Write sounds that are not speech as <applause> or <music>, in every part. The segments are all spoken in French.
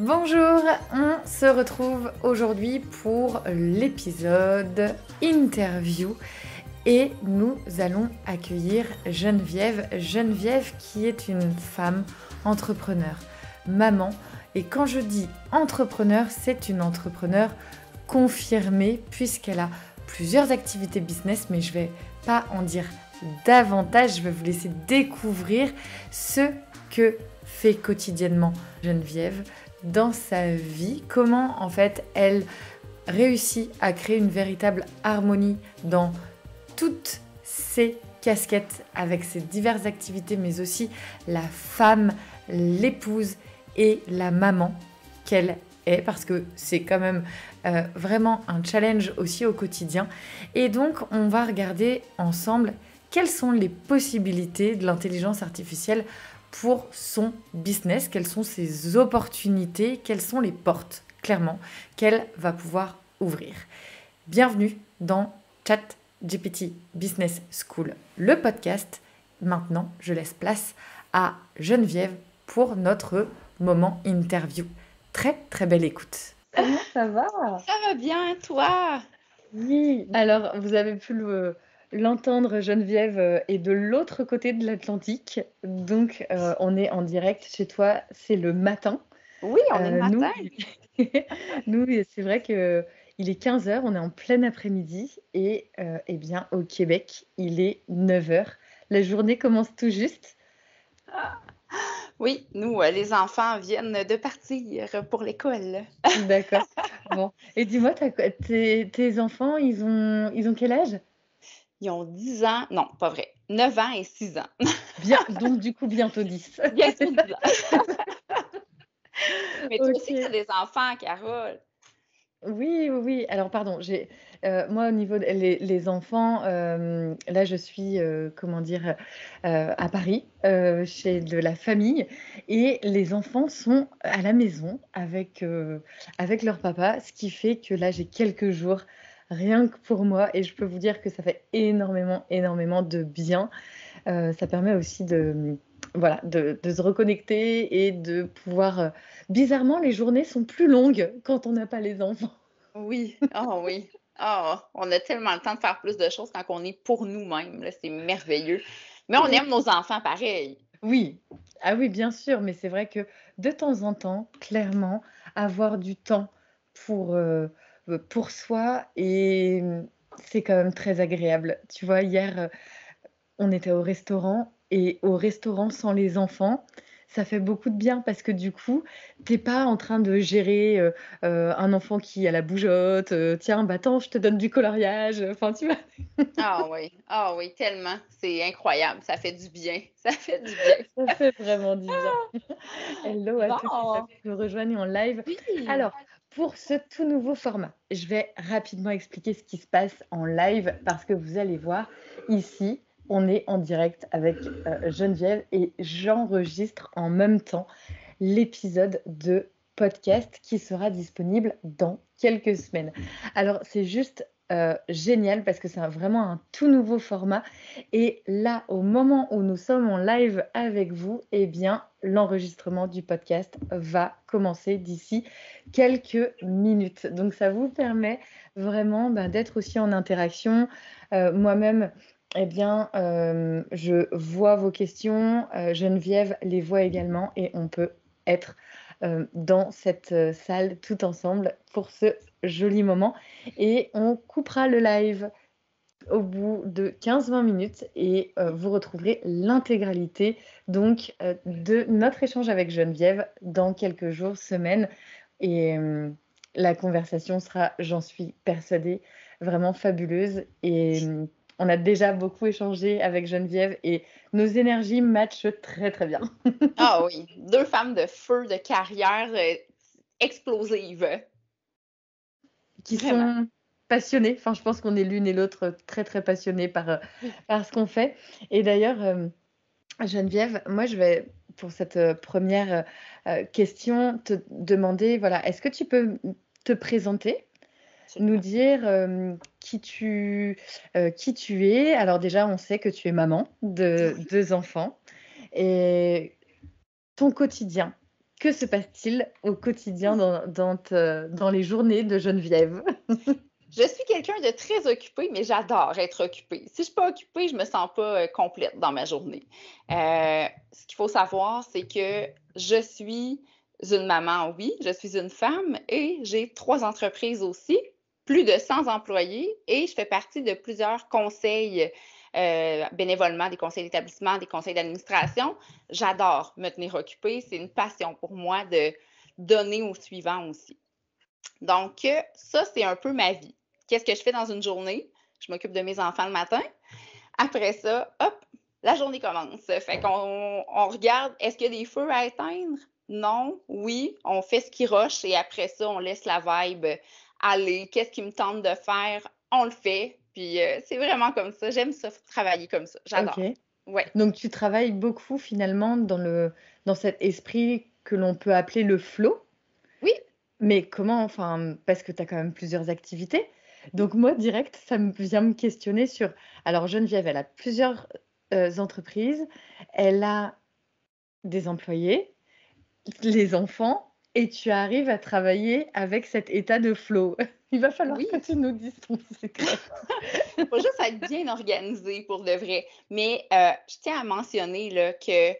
Bonjour, on se retrouve aujourd'hui pour l'épisode interview et nous allons accueillir Geneviève. Geneviève qui est une femme entrepreneur, maman. Et quand je dis entrepreneur, c'est une entrepreneur confirmée puisqu'elle a plusieurs activités business, mais je vais pas en dire davantage. Je vais vous laisser découvrir ce que fait quotidiennement Geneviève dans sa vie, comment en fait elle réussit à créer une véritable harmonie dans toutes ses casquettes avec ses diverses activités, mais aussi la femme, l'épouse et la maman qu'elle est, parce que c'est quand même euh, vraiment un challenge aussi au quotidien. Et donc on va regarder ensemble quelles sont les possibilités de l'intelligence artificielle pour son business, quelles sont ses opportunités, quelles sont les portes, clairement, qu'elle va pouvoir ouvrir. Bienvenue dans Chat GPT Business School, le podcast. Maintenant, je laisse place à Geneviève pour notre moment interview. Très très belle écoute. Comment ah, ça va Ça va bien toi Oui, alors vous avez pu le l'entendre Geneviève euh, est de l'autre côté de l'Atlantique. Donc euh, on est en direct chez toi, c'est le matin. Oui, on est le euh, matin. Nous, <laughs> c'est vrai que il est 15h, on est en plein après-midi et eh bien au Québec, il est 9h. La journée commence tout juste. Ah. Oui, nous, les enfants viennent de partir pour l'école. D'accord. Et dis-moi, tes, tes enfants, ils ont, ils ont quel âge ils ont 10 ans, non, pas vrai, 9 ans et 6 ans. <laughs> Bien, donc du coup, bientôt 10. Bientôt <laughs> Mais toi aussi, tu des enfants, Carole. Oui, oui, oui. Alors, pardon, j'ai, euh, moi, au niveau des enfants, euh, là, je suis, euh, comment dire, à Paris, chez de la famille, et les enfants sont à la maison avec, avec leur papa, ce qui fait que là, j'ai quelques jours rien que pour moi. Et je peux vous dire que ça fait énormément, énormément de bien. Euh, ça permet aussi de, voilà, de, se reconnecter et de pouvoir... Euh, bizarrement, les journées sont plus longues quand on n'a pas les enfants. Oui, oh oui. Oh, on a tellement le temps de faire plus de choses quand on est pour nous-mêmes. C'est merveilleux. Mais on aime nos enfants pareil. Oui, ah oui, bien sûr, mais c'est vrai que de temps en temps, clairement, avoir du temps pour, euh, pour soi et c'est quand même très agréable. Tu vois, hier, euh, on était au restaurant et au restaurant sans les enfants, ça fait beaucoup de bien parce que du coup, t'es pas en train de gérer euh, euh, un enfant qui a la bougeotte, tiens, bah attends, je te donne du coloriage, enfin tu ah oui, ah oui, tellement, c'est incroyable, ça fait du bien, <laughs> ça fait du bien. ça fait vraiment du bien. Ah! Hello à tous tous qui nous en live. Alors, pour ce tout nouveau format. Je vais rapidement expliquer ce qui se passe en live parce que vous allez voir, ici, on est en direct avec euh, Geneviève et j'enregistre en même temps l'épisode de podcast qui sera disponible dans quelques semaines. Alors, c'est juste euh, génial parce que c'est vraiment un tout nouveau format. Et là, au moment où nous sommes en live avec vous, eh bien, l'enregistrement du podcast va commencer d'ici quelques minutes. Donc, ça vous permet vraiment bah, d'être aussi en interaction. Euh, moi-même, eh bien, euh, je vois vos questions, Geneviève les voit également et on peut être dans cette salle tout ensemble pour ce joli moment. Et on coupera le live au bout de 15-20 minutes et euh, vous retrouverez l'intégralité donc euh, de notre échange avec Geneviève dans quelques jours, semaines. Et euh, la conversation sera, j'en suis persuadée, vraiment fabuleuse. Et on a déjà beaucoup échangé avec Geneviève et nos énergies matchent très très bien. <laughs> ah oui, deux femmes de feu, de carrière explosive qui sont passionnés. Enfin, je pense qu'on est l'une et l'autre très, très passionnés par, euh, par ce qu'on fait. Et d'ailleurs, euh, Geneviève, moi, je vais pour cette euh, première question te demander, voilà, est-ce que tu peux te présenter nous dire qui, tu, qui tu es. Alors déjà, on sait que tu es maman de deux enfants. Et ton quotidien, que se passe-t-il au quotidien dans, dans, les journées de Geneviève <laughs> Je suis quelqu'un de très occupé, mais j'adore être occupée. Si je ne suis pas occupée, je ne me sens pas euh, complète dans ma journée. Euh, ce qu'il faut savoir, c'est que je suis une maman, oui, je suis une femme et j'ai trois entreprises aussi, plus de 100 employés et je fais partie de plusieurs conseils euh, bénévolement des conseils d'établissement, des conseils d'administration. J'adore me tenir occupée. C'est une passion pour moi de donner au suivant aussi. Donc, euh, ça, c'est un peu ma vie. Qu'est-ce que je fais dans une journée? Je m'occupe de mes enfants le matin. Après ça, hop, la journée commence. Fait qu'on on regarde, est-ce qu'il y a des feux à éteindre? Non, oui, on fait ce qui roche et après ça, on laisse la vibe aller. Qu'est-ce qui me tente de faire? On le fait. Euh, c'est vraiment comme ça. J'aime ça, travailler comme ça. J'adore. Ouais. Donc tu travailles beaucoup finalement dans, le, dans cet esprit que l'on peut appeler le flow. Oui. Mais comment, enfin, parce que tu as quand même plusieurs activités. Donc moi, direct, ça me vient me questionner sur... Alors Geneviève, elle a plusieurs euh, entreprises. Elle a des employés, les enfants, et tu arrives à travailler avec cet état de flow. Il va falloir que tu nous dises ton secret. Il <laughs> faut juste être bien organisé pour de vrai. Mais euh, je tiens à mentionner là, que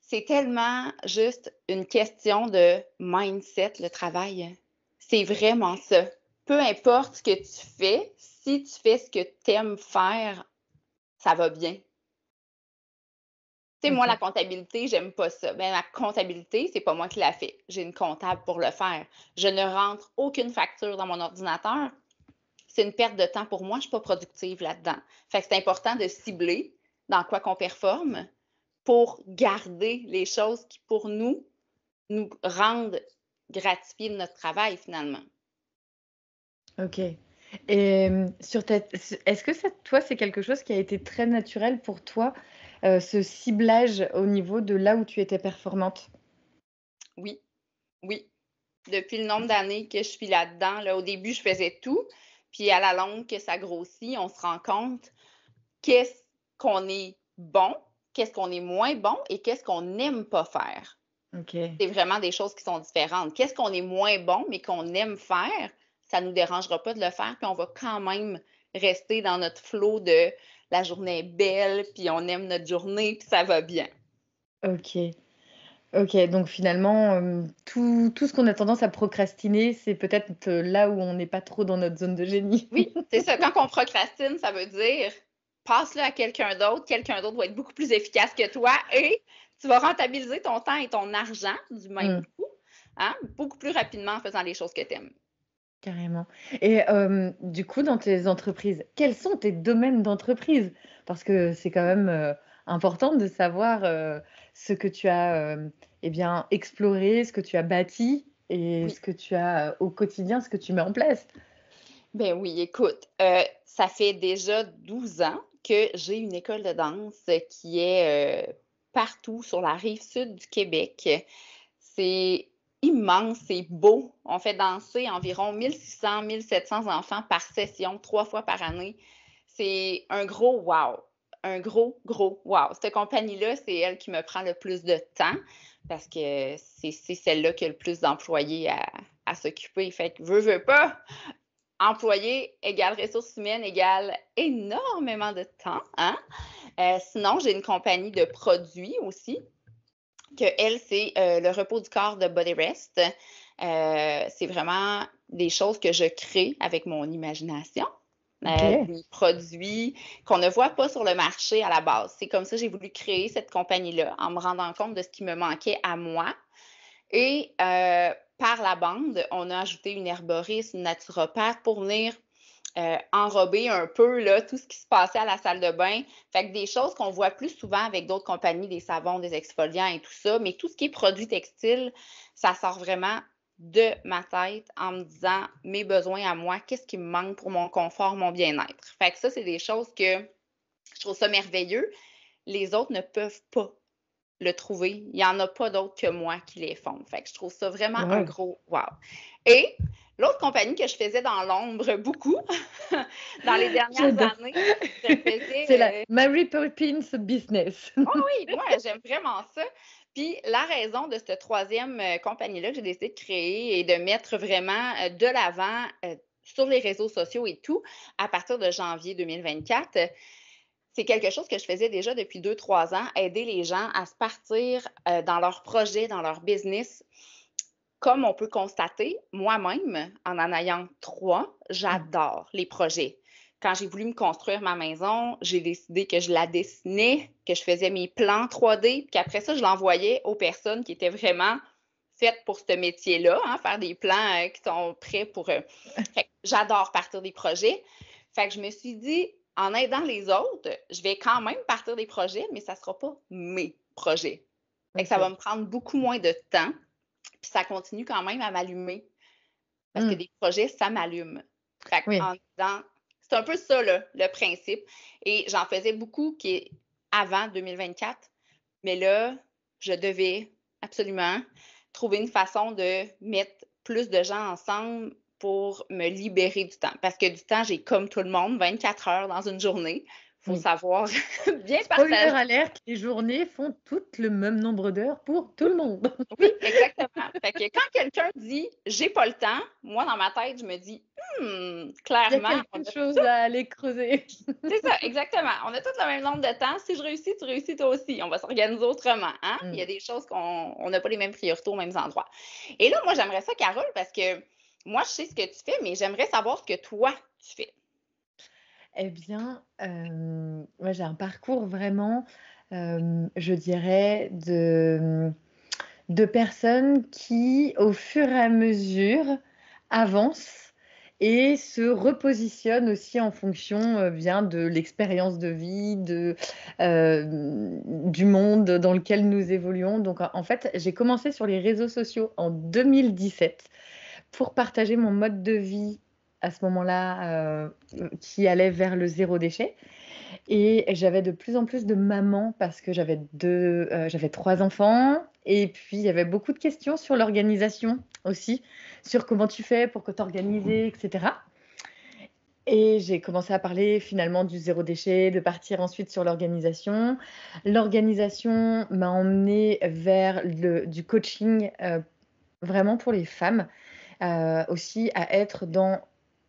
c'est tellement juste une question de mindset, le travail. C'est vraiment ça. Peu importe ce que tu fais, si tu fais ce que tu aimes faire, ça va bien sais, moi, la comptabilité, j'aime pas ça. Ben, Mais la comptabilité, c'est pas moi qui la fais. J'ai une comptable pour le faire. Je ne rentre aucune facture dans mon ordinateur. C'est une perte de temps pour moi. Je suis pas productive là-dedans. Fait que c'est important de cibler dans quoi qu'on performe pour garder les choses qui, pour nous, nous rendent gratifiés de notre travail finalement. OK. Et euh, sur est-ce que toi, c'est quelque chose qui a été très naturel pour toi euh, ce ciblage au niveau de là où tu étais performante? Oui, oui. Depuis le nombre d'années que je suis là-dedans, là, au début, je faisais tout. Puis à la longue que ça grossit, on se rend compte qu'est-ce qu'on est bon, qu'est-ce qu'on est moins bon et qu'est-ce qu'on n'aime pas faire. C'est vraiment des choses qui sont différentes. Qu'est-ce qu'on est moins bon, mais qu'on aime faire, ça ne nous dérangera pas de le faire, puis on va quand même rester dans notre flot de la journée est belle, puis on aime notre journée, puis ça va bien. OK. OK, donc finalement, euh, tout, ce qu'on a tendance à procrastiner, c'est peut-être euh, là où on n'est pas trop dans notre zone de génie. oui, <laughs> c'est ça. Quand on procrastine, ça veut dire passe-le à quelqu'un d'autre. Quelqu'un d'autre va être beaucoup plus efficace que toi et tu vas rentabiliser ton temps et ton argent du même mm. coup, hein, beaucoup plus rapidement en faisant les choses que tu aimes. Carrément. Et euh, du coup, dans tes entreprises, quels sont tes domaines d'entreprise? Parce que c'est quand même, euh, important de savoir, euh, ce que tu as, eh bien, exploré, ce que tu as bâti et ce que tu as, au quotidien, ce que tu mets en place. Ben oui, écoute, ça fait déjà 12 ans que j'ai une école de danse qui est, partout sur la rive sud du Québec. C'est immense, c'est beau. On fait danser environ 1600, 1700 enfants par session, trois fois par année. C'est un gros wow. Un gros, gros wow. Cette compagnie-là, c'est elle qui me prend le plus de temps parce que c'est celle-là qui a le plus d'employés à, s'occuper. Fait que veux, veux pas, employé égale ressources humaines égale énormément de temps. Hein? Euh, sinon, j'ai une compagnie de produits aussi que elle, c'est euh, le repos du corps de Body Rest. Euh, c'est vraiment des choses que je crée avec mon imagination. Euh, des produits qu'on ne voit pas sur le marché à la base. C'est comme ça que j'ai voulu créer cette compagnie-là en me rendant compte de ce qui me manquait à moi. Et par la bande, on a ajouté une herboriste, une naturopathe pour venir euh, enrober un peu là, tout ce qui se passait à la salle de bain. Fait que des choses qu'on voit plus souvent avec d'autres compagnies, des savons, des exfoliants et tout ça, mais tout ce qui est produit textile, ça sort vraiment de ma tête en me disant mes besoins à moi, qu'est-ce qui me manque pour mon confort, mon bien-être. Fait que ça, c'est des choses que je trouve ça merveilleux. Les autres ne peuvent pas le trouver. Il n'y en a pas d'autres que moi qui les font. Fait que je trouve ça vraiment un gros wow. Et L'autre compagnie que je faisais dans l'ombre beaucoup <laughs> dans les dernières années, C'est la euh, Mary Poppins Business. <laughs> Ah oui, moi, j'aime vraiment ça. Puis la raison de cette troisième euh, compagnie-là que j'ai décidé de créer et de mettre vraiment euh, de l'avant sur les réseaux sociaux et tout à partir de janvier 2024, c'est quelque chose que je faisais déjà depuis deux, trois ans, aider les gens à se partir dans leur projet, dans leur business comme on peut constater, moi-même, en en ayant trois, j'adore les projets. Quand j'ai voulu me construire ma maison, j'ai décidé que je la dessinais, que je faisais mes plans 3D, puis après ça, je l'envoyais aux personnes qui étaient vraiment faites pour ce métier-là, hein, faire des plans euh, qui sont prêts pour eux. <laughs> J'adore partir des projets. Fait que je me suis dit, en aidant les autres, je vais quand même partir des projets, mais ça ne sera pas mes projets. Fait ça va me prendre beaucoup moins de temps puis ça continue quand même à m'allumer. Parce que hmm. des projets, ça m'allume. c'est un peu ça le principe. Et j'en faisais beaucoup qui avant 2024. Mais là, je devais absolument trouver une façon de mettre plus de gens ensemble pour me libérer du temps. Parce que du temps, j'ai comme tout le monde 24 heures dans une journée faut savoir <laughs> bien partager. alerte, les journées font toutes le même nombre d'heures pour tout le monde. <laughs> oui, exactement. Fait que quand quelqu'un dit j'ai pas le temps, moi dans ma tête, je me dis clairement. Hmm, Il y a quelque chose à aller creuser. C'est ça, <laughs> exactement. On a tous le même nombre de temps. Si je réussis, tu réussis toi aussi. On va s'organiser autrement. Hein? Mm. Il y a des choses qu'on n'a pas les mêmes priorités aux mêmes endroits. Et là, moi, j'aimerais ça, Carole, parce que moi, je sais ce que tu fais, mais j'aimerais savoir ce que toi, tu fais. Eh bien, euh, moi j'ai un parcours vraiment, euh, je dirais, de, personnes qui, au fur et à mesure, avancent et se repositionnent aussi en fonction euh, vient de l'expérience de vie, de, du monde dans lequel nous évoluons. Donc en fait, j'ai commencé sur les réseaux sociaux en 2017 pour partager mon mode de vie à ce moment-là euh, qui allait vers le zéro déchet. Et j'avais de plus en plus de mamans parce que j'avais deux, euh, j'avais trois enfants. Et puis il y avait beaucoup de questions sur l'organisation aussi, sur comment tu fais pour que t'organiser, etc. Et j'ai commencé à parler finalement du zéro déchet, de partir ensuite sur l'organisation. L'organisation m'a emmenée vers le, du coaching euh, vraiment pour les femmes, aussi à être dans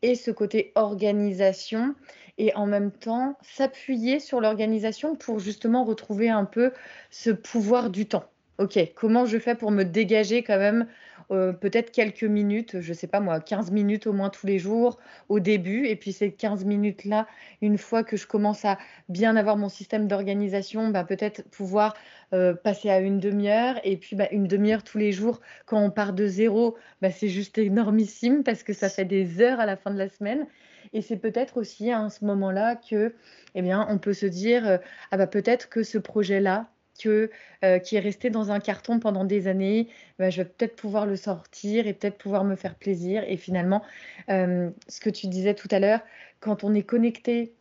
et ce côté organisation et en même temps s'appuyer sur l'organisation pour justement retrouver un peu ce pouvoir du temps. Ok, comment je fais pour me dégager quand même euh, peut-être quelques minutes, je ne sais pas moi, 15 minutes au moins tous les jours au début. Et puis ces 15 minutes-là, une fois que je commence à bien avoir mon système d'organisation, bah, peut-être pouvoir euh, passer à une demi-heure. Et puis bah, une demi-heure tous les jours, quand on part de zéro, bah, c'est juste énormissime parce que ça fait des heures à la fin de la semaine. Et c'est peut-être aussi à ce moment-là que, eh bien, on peut se dire, euh, ah bah peut-être que ce projet-là, que, euh, qui est resté dans un carton pendant des années, bah, je vais peut-être pouvoir le sortir et peut-être pouvoir me faire plaisir. Et finalement, euh, ce que tu disais tout à l'heure, quand on est connecté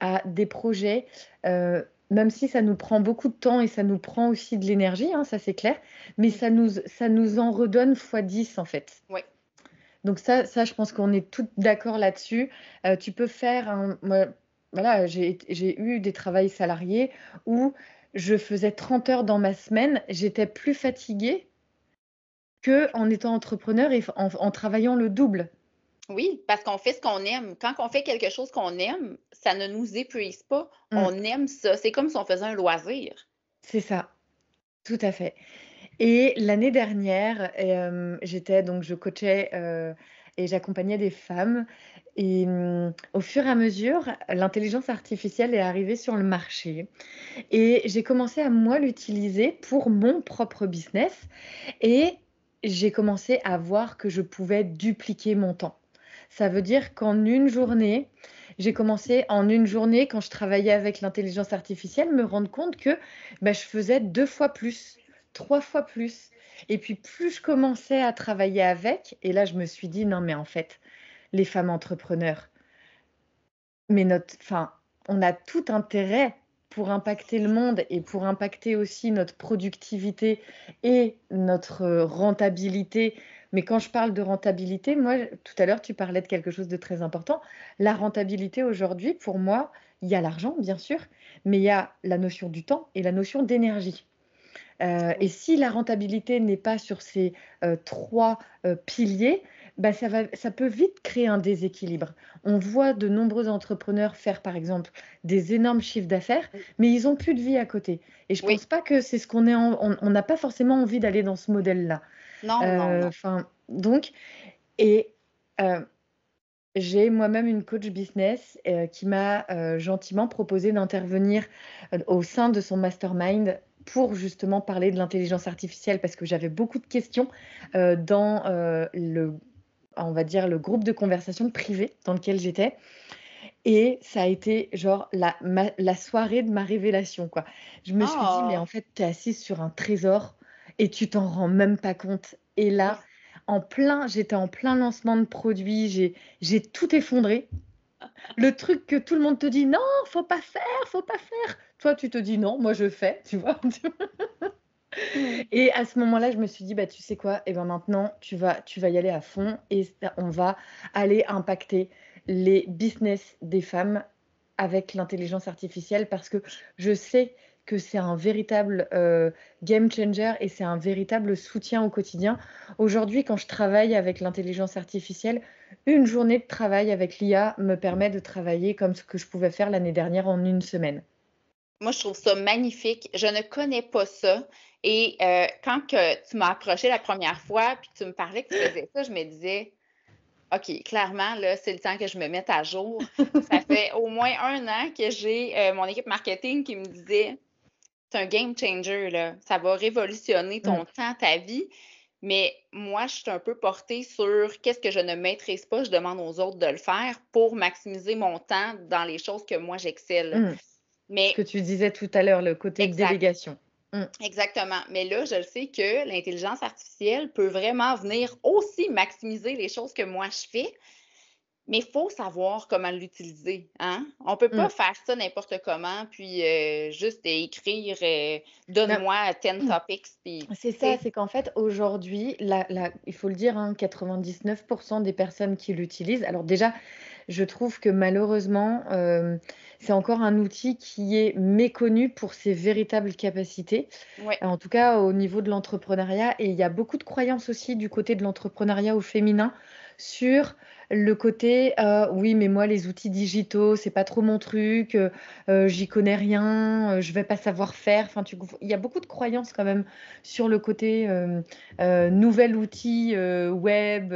à des projets, euh, même si ça nous prend beaucoup de temps et ça nous prend aussi de l'énergie, hein, ça c'est clair, mais mm. ça nous, ça nous en redonne x 10 en fait. Oui. Donc ça, ça, je pense qu'on est toutes d'accord là-dessus. tu peux faire voilà, j'ai eu des travails salariés où je faisais 30 heures dans ma semaine, j'étais plus fatiguée que en étant entrepreneur et en, travaillant le double. Oui, parce qu'on fait ce qu'on aime. Quand on fait quelque chose qu'on aime, ça ne nous épuise pas. Mm. On aime ça. C'est comme si on faisait un loisir. C'est ça. Tout à fait. Et l'année dernière, euh, j'étais donc je coachais euh, et j'accompagnais des femmes et hum, au fur et à mesure, l'intelligence artificielle est arrivée sur le marché. Et j'ai commencé à moi l'utiliser pour mon propre business. Et j'ai commencé à voir que je pouvais dupliquer mon temps. Ça veut dire qu'en une journée, j'ai commencé en une journée, quand je travaillais avec l'intelligence artificielle, me rendre compte que bah, je faisais deux fois plus, trois fois plus. Et puis plus je commençais à travailler avec, et là je me suis dit, non mais en fait, les femmes entrepreneurs. Mais notre, enfin, on a tout intérêt pour impacter le monde et pour impacter aussi notre productivité et notre euh, rentabilité. Mais quand je parle de rentabilité, moi, tout à l'heure, tu parlais de quelque chose de très important. La rentabilité aujourd'hui, pour moi, il y a l'argent, bien sûr, mais il y a la notion du temps et la notion d'énergie. Euh, et si la rentabilité n'est pas sur ces euh, trois piliers, bah, ça, ça peut vite créer un déséquilibre. On voit de nombreux entrepreneurs faire, par exemple, des énormes chiffres d'affaires, mais ils n'ont plus de vie à côté. Et je ne pense pas que c'est ce qu'on est. on n'a pas forcément envie d'aller dans ce modèle-là. Non, non, euh, non. Donc, et euh, j'ai moi-même une coach business euh, qui m'a gentiment proposé d'intervenir au sein de son mastermind pour justement parler de l'intelligence artificielle parce que j'avais beaucoup de questions dans le on va dire, le groupe de conversation privé dans lequel j'étais. Et ça a été genre la, la soirée de ma révélation, quoi. Je me suis dit, mais oh. en fait, tu es assise sur un trésor et tu t'en rends même pas compte. Et là, en plein, j'étais en plein lancement de produits, j'ai tout effondré. Le truc que tout le monde te dit, non, faut pas faire, faut pas faire. Toi, tu te dis, non, moi je fais, tu vois. <laughs> Et à ce moment-là, je me suis dit, bah, tu sais quoi, et eh ben maintenant, tu vas, tu vas y aller à fond et on va aller impacter les business des femmes avec l'intelligence artificielle parce que je sais que c'est un véritable euh, game changer et c'est un véritable soutien au quotidien. Aujourd'hui, quand je travaille avec l'intelligence artificielle, une journée de travail avec l'IA me permet de travailler comme ce que je pouvais faire l'année dernière en une semaine. Moi, je trouve ça magnifique. Je ne connais pas ça. Et euh, quand que tu m'as approché la première fois, puis tu me parlais que tu faisais ça, je me disais, OK, clairement, là, c'est le temps que je me mette à jour. ça <laughs> fait au moins un an que j'ai euh, mon équipe marketing qui me disait, c'est un game changer, là. Ça va révolutionner ton mm. temps, ta vie. Mais moi, je suis un peu portée sur qu'est-ce que je ne maîtrise pas, je demande aux autres de le faire pour maximiser mon temps dans les choses que moi j'excelle. Mm. Ce que tu disais tout à l'heure, le côté délégation. Mm. Exactement. Mais là, je sais que l'intelligence artificielle peut vraiment venir aussi maximiser les choses que moi je fais. Mais il faut savoir comment l'utiliser. Hein? On ne peut pas mm. faire ça n'importe comment, puis euh, juste écrire euh, Donne-moi 10 mm. topics. Puis... C'est ça, c'est qu'en fait, aujourd'hui, il faut le dire, 99% hein, des personnes qui l'utilisent. Alors, déjà, je trouve que malheureusement, euh, c'est encore un outil qui est méconnu pour ses véritables capacités, en tout cas au niveau de l'entrepreneuriat. Et il y a beaucoup de croyances aussi du côté de l'entrepreneuriat au féminin sur le côté euh, oui mais moi les outils digitaux c'est pas trop mon truc euh, euh, j'y connais rien je vais pas savoir faire enfin il y a beaucoup de croyances quand même sur le côté nouvel outil web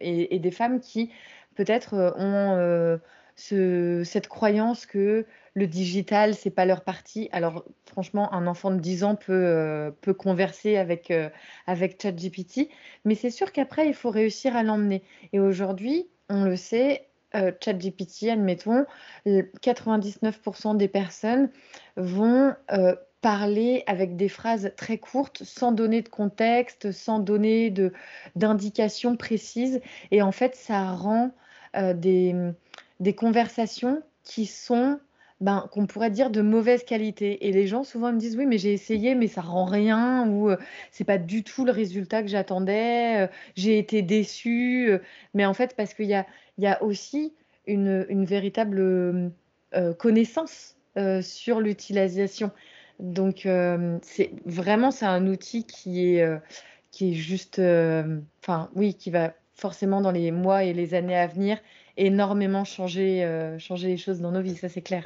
et, des femmes qui peut-être ont cette croyance que le digital, c'est pas leur partie. Alors, franchement, un enfant de 10 ans peut, euh, peut converser avec, euh, avec ChatGPT, mais c'est sûr qu'après, il faut réussir à l'emmener. Et aujourd'hui, on le sait, euh, ChatGPT, admettons, 99% des personnes vont parler avec des phrases très courtes, sans donner de contexte, sans donner d'indications précises. Et en fait, ça rend des des conversations qui sont ben, qu'on pourrait dire de mauvaise qualité. Et les gens souvent me disent oui, mais j'ai essayé, mais ça rend rien, ou euh, c'est pas du tout le résultat que j'attendais, euh, j'ai été déçue. Euh. Mais en fait, parce qu'il y a, y a, aussi une, véritable connaissance sur l'utilisation. Donc, c'est vraiment c'est un outil qui est, qui est juste, enfin oui, qui va forcément dans les mois et les années à venir énormément changer, euh, changer les choses dans nos vies, ça c'est clair.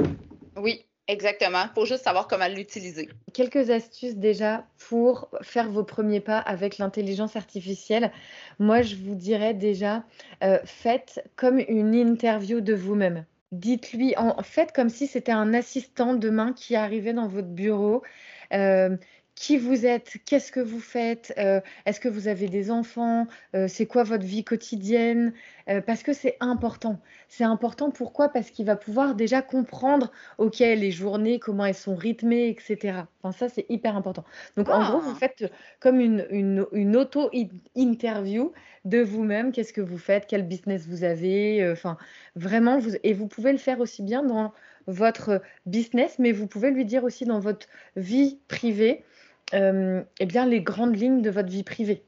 Oui, exactement. pour juste savoir comment l'utiliser. Quelques astuces déjà pour faire vos premiers pas avec l'intelligence artificielle. Moi, je vous dirais déjà, euh, faites comme une interview de vous-même. Dites-lui, en, comme si c'était un assistant demain qui arrivait dans votre bureau. Euh, qui vous êtes, qu'est-ce que vous faites, euh, est-ce que vous avez des enfants, euh, c'est quoi votre vie quotidienne, euh, parce que c'est important. C'est important pourquoi Parce qu'il va pouvoir déjà comprendre, ok, les journées, comment elles sont rythmées, etc. Enfin, ça, c'est hyper important. Donc, en gros, vous ah. faites comme une, une, une auto-interview de vous-même, qu'est-ce que vous faites, quel business vous avez, enfin, vraiment, vous, et vous pouvez le faire aussi bien dans votre business, mais vous pouvez lui dire aussi dans votre vie privée, euh, eh bien, les grandes lignes de votre vie privée.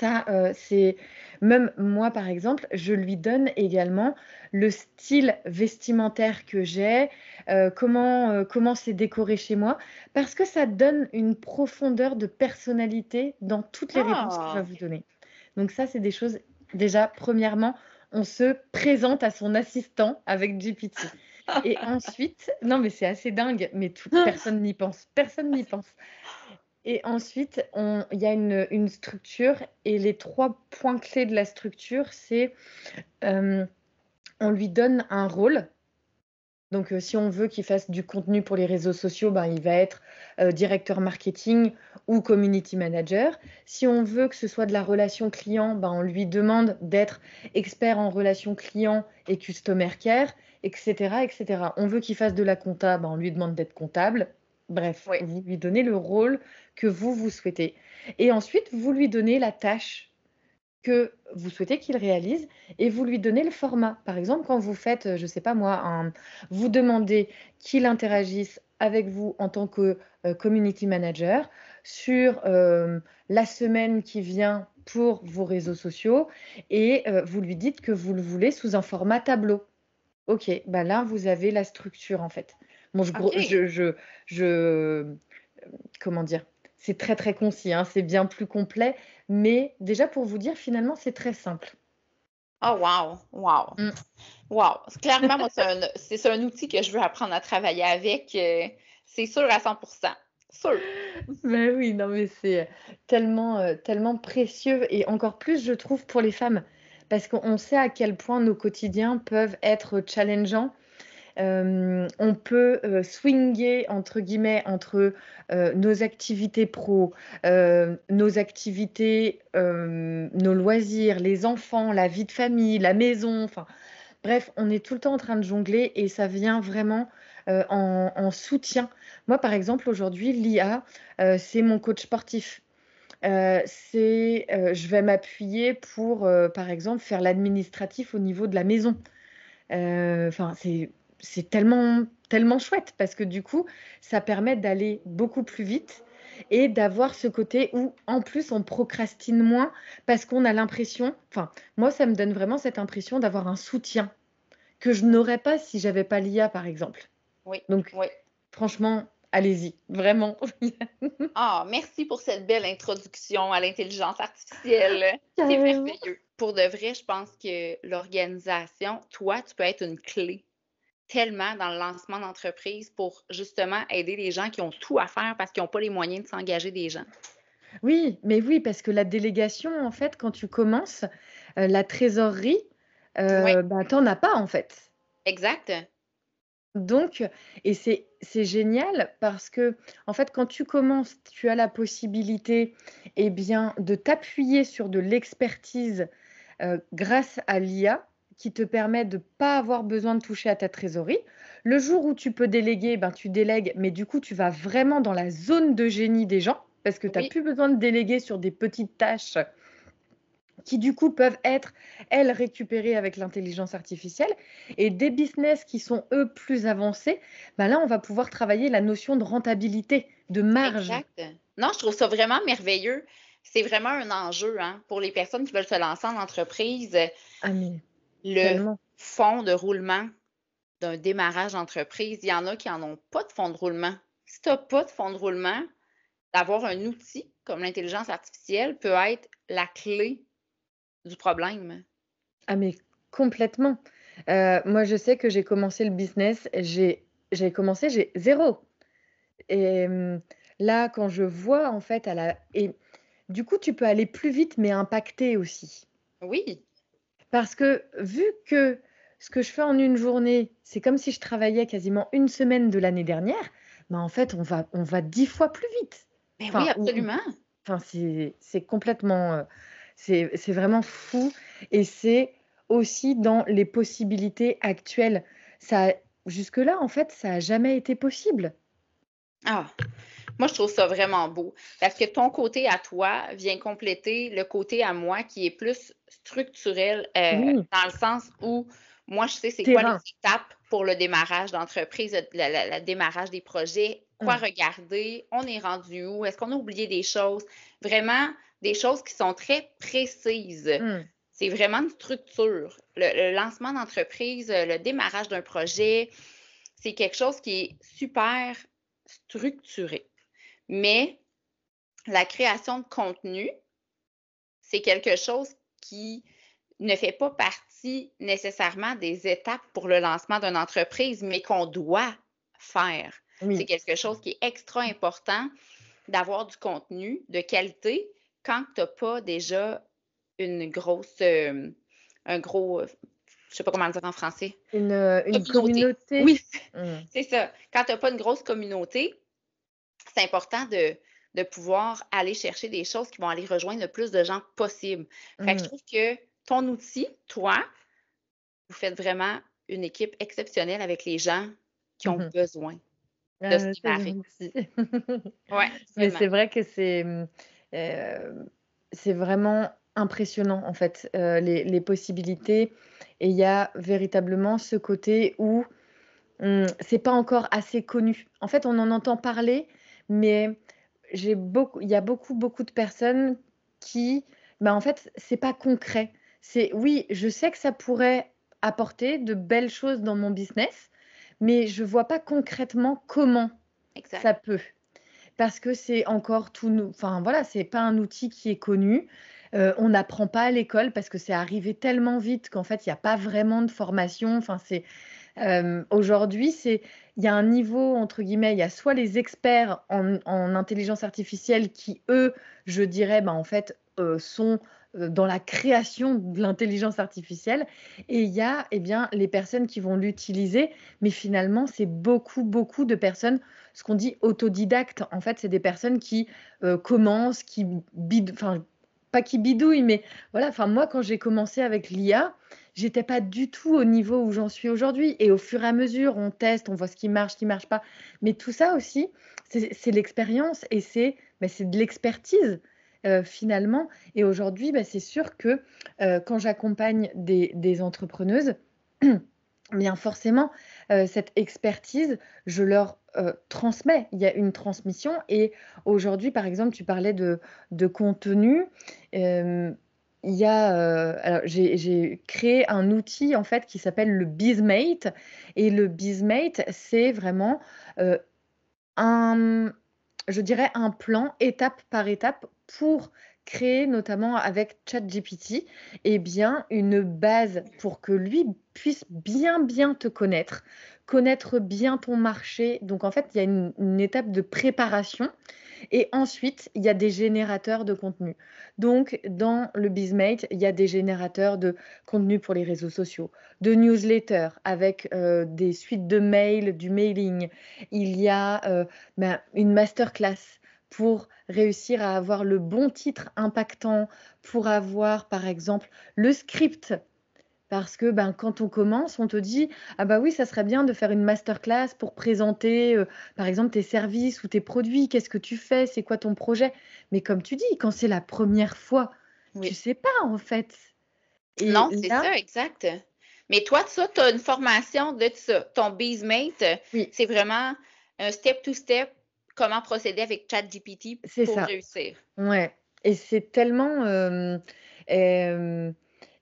Ça, euh, c'est même moi, par exemple, je lui donne également le style vestimentaire que j'ai, euh, comment c'est décoré chez moi, parce que ça donne une profondeur de personnalité dans toutes les réponses que je ah. vais vous donner. Donc ça, c'est des choses déjà. Premièrement, on se présente à son assistant avec GPT. Et <laughs> ensuite, non mais c'est assez dingue, mais toute <laughs> personne n'y pense, personne n'y pense. Et ensuite, il y a une, structure et les trois points clés de la structure, c'est euh, on lui donne un rôle. Donc, euh, si on veut qu'il fasse du contenu pour les réseaux sociaux, ben, il va être euh, directeur marketing ou community manager. Si on veut que ce soit de la relation client, ben, on lui demande d'être expert en relation client et customer care, etc. etc. On veut qu'il fasse de la compta, ben, on lui demande d'être comptable. Bref, lui donner le rôle que vous, vous souhaitez. Et ensuite, vous lui donnez la tâche que vous souhaitez qu'il réalise et vous lui donnez le format. Par exemple, quand vous faites, je ne sais pas moi, un, vous demandez qu'il interagisse avec vous en tant que euh, community manager sur euh, la semaine qui vient pour vos réseaux sociaux et euh, vous lui dites que vous le voulez sous un format tableau. Ok, bah là vous avez la structure en fait. Bon, je comment dire c'est très très concis, hein, c'est bien plus complet, mais déjà pour vous dire, finalement, c'est très simple. Oh, wow, wow, mm. Clairement, c'est un, outil que je veux apprendre à travailler avec. Euh, c'est sûr à 100 Sûr. Mais ben oui, non, mais c'est tellement, euh, tellement précieux et encore plus, je trouve, pour les femmes. Parce qu'on sait à quel point nos quotidiens peuvent être challengeants euh, on peut euh, swinguer entre guillemets entre euh, nos activités pro, nos activités, nos loisirs, les enfants, la vie de famille, la maison, enfin. Bref, on est tout le temps en train de jongler et ça vient vraiment en, soutien. Moi, par exemple, aujourd'hui, l'IA, c'est mon coach sportif. c'est, je vais m'appuyer pour, par exemple, faire l'administratif au niveau de la maison. Enfin, c'est c'est tellement, tellement chouette parce que du coup, ça permet d'aller beaucoup plus vite et d'avoir ce côté où en plus on procrastine moins parce qu'on a l'impression, enfin moi ça me donne vraiment cette impression d'avoir un soutien que je n'aurais pas si j'avais pas l'IA par exemple. Oui. Donc franchement, allez-y, vraiment. <laughs> Ah, merci pour cette belle introduction à l'intelligence artificielle. C'est merveilleux. Pour de vrai, je pense que l'organisation, toi, tu peux être une clé tellement dans le lancement d'entreprise pour justement aider les gens qui ont tout à faire parce qu'ils n'ont pas les moyens de s'engager des gens. Oui, mais oui, parce que la délégation, en fait, quand tu commences, euh, la trésorerie, tu euh, n'en as pas, en fait. Exact. Donc, et c'est, c'est génial parce que, en fait, quand tu commences, tu as la possibilité eh bien, de t'appuyer sur de l'expertise euh, grâce à l'IA qui te permet de ne pas avoir besoin de toucher à ta trésorerie. Le jour où tu peux déléguer, ben, tu délègues, mais du coup, tu vas vraiment dans la zone de génie des gens parce que tu n'as plus besoin de déléguer sur des petites tâches qui du coup peuvent être, elles, récupérées avec l'intelligence artificielle. Et des business qui sont, eux, plus avancés, ben là, on va pouvoir travailler la notion de rentabilité, de marge. Exact. Non, je trouve ça vraiment merveilleux. C'est vraiment un enjeu hein, pour les personnes qui veulent se lancer en entreprise. Amen le fond de roulement d'un démarrage d'entreprise. Il y en a qui n'en ont pas de fond de roulement. Si tu n'as pas de fond de roulement, d'avoir un outil comme l'intelligence artificielle peut être la clé du problème. Ah mais complètement. Euh, moi, je sais que j'ai commencé le business, j'ai commencé, j'ai zéro. Et hum, là, quand je vois, en fait, à la... Et du coup, tu peux aller plus vite, mais impacter aussi. Oui. Parce que vu que ce que je fais en une journée, c'est comme si je travaillais quasiment une semaine de l'année dernière, Mais bah, en fait, on va, on va dix fois plus vite. Mais oui, absolument. Enfin, c'est complètement. Euh, c'est vraiment fou. Et c'est aussi dans les possibilités actuelles. Ça, Jusque-là, en fait, ça n'a jamais été possible. Ah, moi, je trouve ça vraiment beau. Parce que ton côté à toi vient compléter le côté à moi qui est plus structurel euh, dans le sens où moi, je sais c'est quoi les étapes pour le démarrage d'entreprise, le, démarrage des projets, quoi ah. regarder, on est rendu où, est-ce qu'on a oublié des choses, vraiment des choses qui sont très précises. Hmm. C'est vraiment une structure. Le, le lancement d'entreprise, euh, le démarrage d'un projet, c'est quelque chose qui est super structuré. Mais la création de contenu, c'est quelque chose qui ne fait pas partie nécessairement des étapes pour le lancement d'une entreprise, mais qu'on doit faire. C'est quelque chose qui est extra important d'avoir du contenu de qualité quand tu n'as pas déjà une grosse, euh, un gros, euh, je ne sais pas comment le dire en français. Une, euh, communauté. Oui, mm. c'est ça. Quand tu n'as pas une grosse communauté, c'est important de, de pouvoir aller chercher des choses qui vont aller rejoindre le plus de gens possible. je mm. trouve que ton outil, toi, vous faites vraiment une équipe exceptionnelle avec les gens qui ont mm-hmm. besoin de ce euh, se démarrer. <laughs> ouais, <laughs> Mais c'est vrai que c'est mm, euh, c'est vraiment impressionnant en fait euh, les, les, possibilités et il y a véritablement ce côté où mm, c'est pas encore assez connu. En fait, on en entend parler, mais j'ai beaucoup, il y a beaucoup, beaucoup de personnes qui, ben en fait, c'est pas concret. C'est oui, je sais que ça pourrait apporter de belles choses dans mon business, mais je vois pas concrètement comment ça peut. Parce que c'est encore tout, enfin voilà, c'est pas un outil qui est connu. Euh, on n'apprend pas à l'école parce que c'est arrivé tellement vite qu'en fait, il n'y a pas vraiment de formation. Enfin, c'est euh, aujourd'hui, il y a un niveau, entre guillemets, il y a soit les experts en, intelligence artificielle qui, eux, je dirais, ben, en fait, euh, sont euh, dans la création de l'intelligence artificielle et il y a eh bien, les personnes qui vont l'utiliser, mais finalement c'est beaucoup, beaucoup de personnes, ce qu'on dit autodidactes, en fait c'est des personnes qui commencent, qui bidouillent, enfin pas qui bidouillent, mais voilà, enfin moi quand j'ai commencé avec l'IA, j'étais pas du tout au niveau où j'en suis aujourd'hui. Et au fur et à mesure, on teste, on voit ce qui marche, ce qui marche pas. Mais tout ça aussi, c'est l'expérience et c'est bah, c'est de l'expertise. Euh, finalement. Et aujourd'hui, bah, c'est sûr que euh, quand j'accompagne des, des, entrepreneuses, <clears throat> bien forcément, euh, cette expertise, je leur transmets. Il y a une transmission. Et aujourd'hui, par exemple, tu parlais de, de contenu. Euh, alors j'ai créé un outil en fait qui s'appelle le Bizmate et le Bizmate c'est vraiment euh, un, je dirais un plan étape par étape pour créer notamment avec ChatGPT et eh bien une base pour que lui puisse bien bien te connaître, connaître bien ton marché. Donc en fait il y a une étape de préparation et ensuite, il y a des générateurs de contenu. Donc, dans le Bizmate, il y a des générateurs de contenu pour les réseaux sociaux, de newsletters avec euh, des suites de mails, du mailing. Il y a euh, ben, une masterclass pour réussir à avoir le bon titre impactant, pour avoir par exemple le script parce que ben, quand on commence, on te dit Ah, bah oui, ça serait bien de faire une masterclass pour présenter, euh, par exemple, tes services ou tes produits. Qu'est-ce que tu fais C'est quoi ton projet Mais comme tu dis, quand c'est la première fois, tu sais pas, en fait. non, c'est ça, exact. Mais toi, tu as une formation de ça. Ton business oui. c'est vraiment un step-to-step comment procéder avec ChatGPT pour ça. réussir. Ouais. Et c'est tellement. Euh, euh,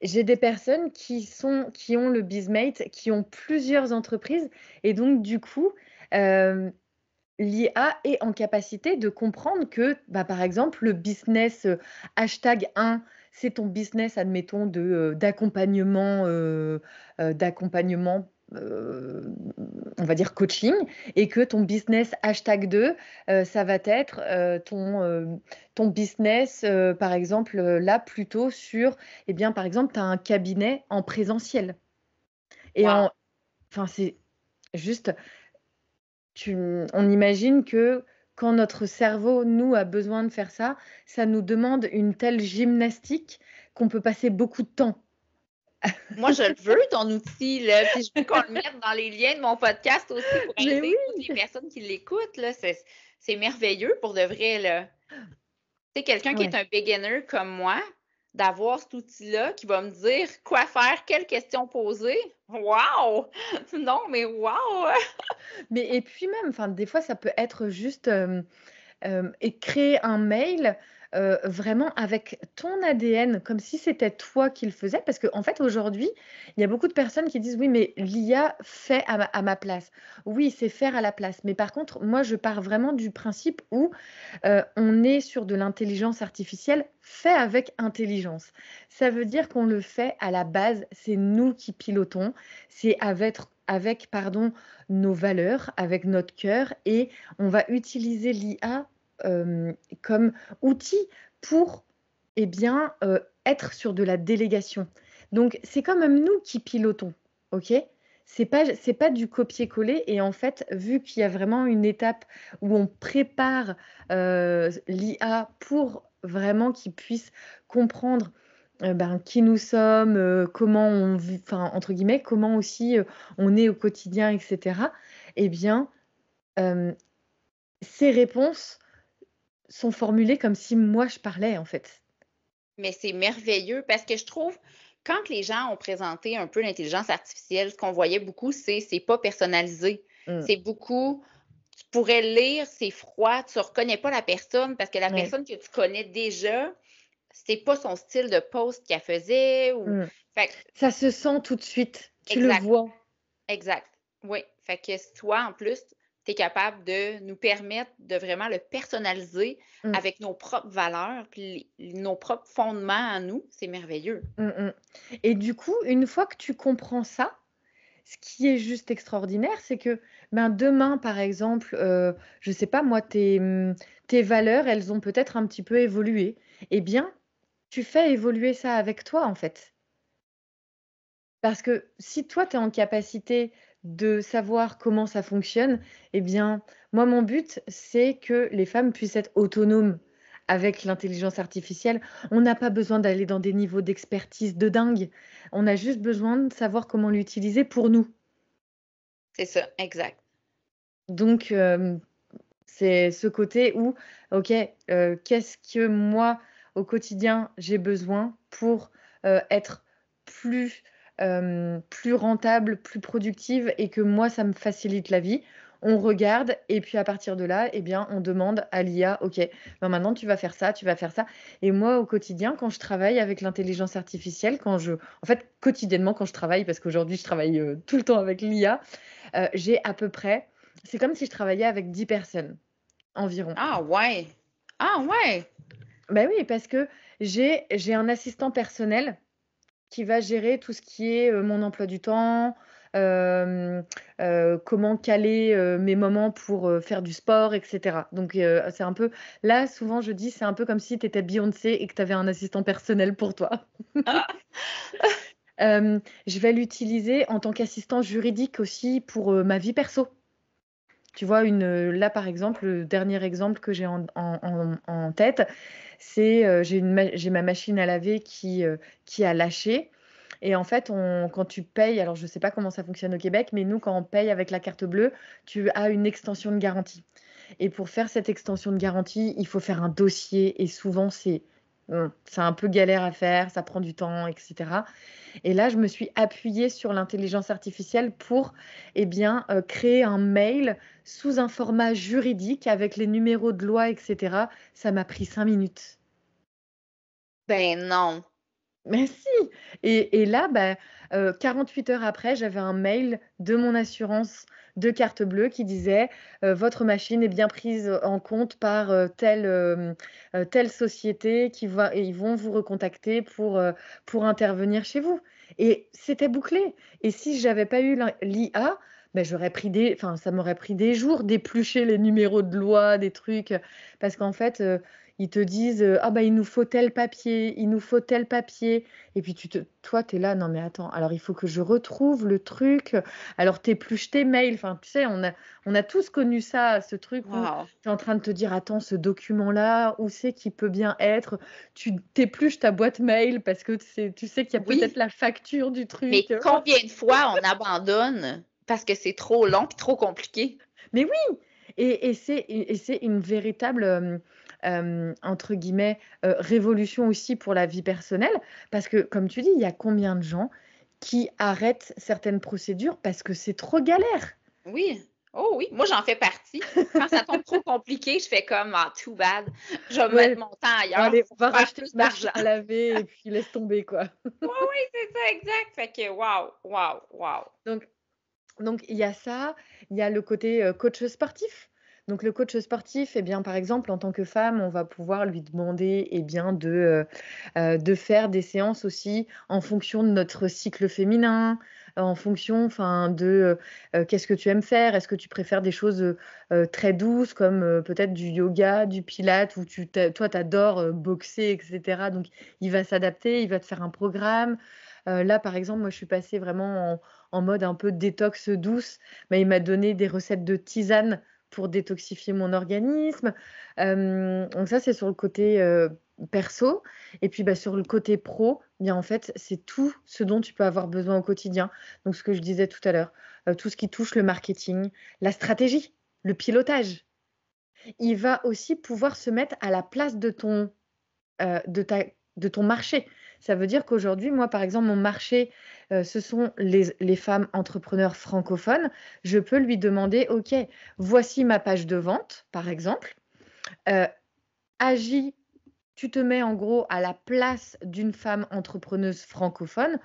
j'ai des personnes qui, sont, qui ont le bizmate, qui ont plusieurs entreprises, et donc du coup, euh, l'IA est en capacité de comprendre que, bah, par exemple, le business euh, hashtag 1, c'est ton business, admettons, euh, d'accompagnement, d'accompagnement euh, on va dire coaching et que ton business hashtag 2, euh, ça va être euh, ton, ton business, par exemple, là plutôt sur, eh bien, par exemple, tu as un cabinet en présentiel. Et enfin, c'est juste, tu, on imagine que quand notre cerveau, nous, a besoin de faire ça, ça nous demande une telle gymnastique qu'on peut passer beaucoup de temps moi, je le veux, ton outil. Puis je veux qu'on le mette dans les liens de mon podcast aussi pour ben aider toutes les personnes qui l'écoutent. C'est merveilleux pour de vrai. Là. C'est quelqu'un qui est un beginner comme moi, d'avoir cet outil-là qui va me dire quoi faire, quelles questions poser. Wow! Non, mais waouh mais et puis même, enfin, des fois, ça peut être juste euh, euh, écrire créer un mail euh, vraiment avec ton ADN, comme si c'était toi qui le faisais. Parce qu'en en fait, aujourd'hui, il y a beaucoup de personnes qui disent, oui, mais l'IA fait à ma, place. Oui, c'est faire à la place. Mais par contre, moi, je pars vraiment du principe où euh, on est sur de l'intelligence artificielle fait avec intelligence. Ça veut dire qu'on le fait à la base, c'est nous qui pilotons, c'est avec, avec pardon, nos valeurs, avec notre cœur, et on va utiliser l'IA euh, comme outil pour et eh bien, euh, être sur de la délégation. Donc c'est quand même nous qui pilotons, ok c'est pas c'est pas du copier-coller et en fait vu qu'il y a vraiment une étape où on prépare euh, l'IA pour vraiment qu'il puisse comprendre ben, qui nous sommes, comment on enfin entre guillemets comment aussi on est au quotidien, etc. Eh bien ces réponses sont formulés comme si moi je parlais en fait. Mais c'est merveilleux parce que je trouve quand les gens ont présenté un peu l'intelligence artificielle, ce qu'on voyait beaucoup, c'est c'est pas personnalisé. Mm. C'est beaucoup tu pourrais lire, c'est froid, tu ne reconnais pas la personne parce que la personne que tu connais déjà, c'est pas son style de poste qu'elle faisait. Ou... Mm. Ça se sent tout de suite. Tu le vois. Exact. Oui. Fait que toi, en plus, tu es capable de nous permettre de vraiment le personnaliser mm. avec nos propres valeurs, nos propres fondements à nous. C'est merveilleux. Mm, mm. Et du coup, une fois que tu comprends ça, ce qui est juste extraordinaire, c'est que ben, demain, par exemple, euh, je ne sais pas, moi, tes, tes valeurs, elles ont peut-être un petit peu évolué. Eh bien, tu fais évoluer ça avec toi, en fait. Parce que si toi, tu es en capacité de savoir comment ça fonctionne, eh bien, moi, mon but, c'est que les femmes puissent être autonomes avec l'intelligence artificielle. On n'a pas besoin d'aller dans des niveaux d'expertise de dingue. On a juste besoin de savoir comment l'utiliser pour nous. C'est ça, exact. Donc, euh, c'est ce côté où, OK, euh, qu'est-ce que moi, au quotidien, j'ai besoin pour euh, être plus euh, plus rentable, plus productive et que moi, ça me facilite la vie. On regarde et puis à partir de là, eh bien, on demande à l'IA, OK, ben maintenant tu vas faire ça, tu vas faire ça. Et moi, au quotidien, quand je travaille avec l'intelligence artificielle, quand je, en fait, quotidiennement, quand je travaille, parce qu'aujourd'hui, je travaille euh, tout le temps avec l'IA, euh, j'ai à peu près, c'est comme si je travaillais avec 10 personnes environ. Ah ouais, ah ouais. Ben oui, parce que j'ai un assistant personnel qui va gérer tout ce qui est euh, mon emploi du temps, euh, euh, comment caler mes moments pour faire du sport, etc. Donc c'est un peu, là souvent je dis, c'est un peu comme si tu étais Beyoncé et que tu avais un assistant personnel pour toi. Ah. <laughs> je vais l'utiliser en tant qu'assistant juridique aussi pour ma vie perso. Tu vois, une, euh, là par exemple, le dernier exemple que j'ai en, tête, c'est euh, une j'ai ma machine à laver qui, euh, qui a lâché. Et en fait, on, quand tu payes, alors je ne sais pas comment ça fonctionne au Québec, mais nous, quand on paye avec la carte bleue, tu as une extension de garantie. Et pour faire cette extension de garantie, il faut faire un dossier. Et souvent, c'est c'est un peu galère à faire, ça prend du temps, etc. Et là, je me suis appuyée sur l'intelligence artificielle pour eh bien, euh, créer un mail sous un format juridique avec les numéros de loi, etc. Ça m'a pris cinq minutes. Ben non. Mais si Et, là, ben, 48 euh, heures après, j'avais un mail de mon assurance de cartes bleues qui disaient euh, « votre machine est bien prise en compte par euh, euh, telle, société qui va, et ils vont vous recontacter pour, pour intervenir chez vous. Et c'était bouclé. Et si j'avais pas eu l'IA, ben, j'aurais pris des, ça m'aurait pris des jours d'éplucher les numéros de loi, des trucs, parce qu'en fait, ils te disent euh, ah bah il nous faut tel papier, il nous faut tel papier et puis tu te toi tu es là non mais attends, alors il faut que je retrouve le truc. Alors t'épluches tes mails, enfin tu sais on a on a tous connu ça ce truc où tu es en train de te dire attends ce document là où c'est qu'il peut bien être, tu t'épluches ta boîte mail parce que tu sais qu'il y a peut-être la facture du truc. Mais combien de fois on abandonne parce que c'est trop long et trop compliqué. Mais oui, et, et c'est une véritable euh, euh, entre guillemets, euh, révolution aussi pour la vie personnelle. Parce que, comme tu dis, il y a combien de gens qui arrêtent certaines procédures parce que c'est trop galère. Oui, Oh oui, moi j'en fais partie. Quand ça tombe trop compliqué, je fais comme ah, too bad. Je vais mettre mon temps ailleurs. Allez, on va racheter une marge à laver et puis laisse tomber quoi. oui, <laughs> oui, c'est ça, exact. Fait que waouh, waouh, Donc, donc il y a ça, il y a le côté euh, coach sportif. Donc le coach sportif, eh bien, par exemple, en tant que femme, on va pouvoir lui demander eh bien, de, euh, euh, de faire des séances aussi en fonction de notre cycle féminin, euh, en fonction enfin, de qu'est-ce que tu aimes faire, est-ce que tu préfères des choses très douces comme peut-être du yoga, du pilate, où tu toi, tu adores boxer, etc. Donc il va s'adapter, il va te faire un programme. là, par exemple, moi, je suis passée vraiment en, mode un peu détox douce. mais il m'a donné des recettes de tisane pour détoxifier mon organisme. Euh, donc ça, c'est sur le côté euh, perso. Et puis bah, sur le côté pro, eh bien en fait, c'est tout ce dont tu peux avoir besoin au quotidien. Donc ce que je disais tout à l'heure, euh, tout ce qui touche le marketing, la stratégie, le pilotage. Il va aussi pouvoir se mettre à la place de ton, de ton marché. Ça veut dire qu'aujourd'hui, moi, par exemple, mon marché, euh, ce sont les, femmes entrepreneurs francophones. Je peux lui demander, OK, voici ma page de vente, par exemple. Euh, agis, tu te mets en gros à la place d'une femme entrepreneuse francophone.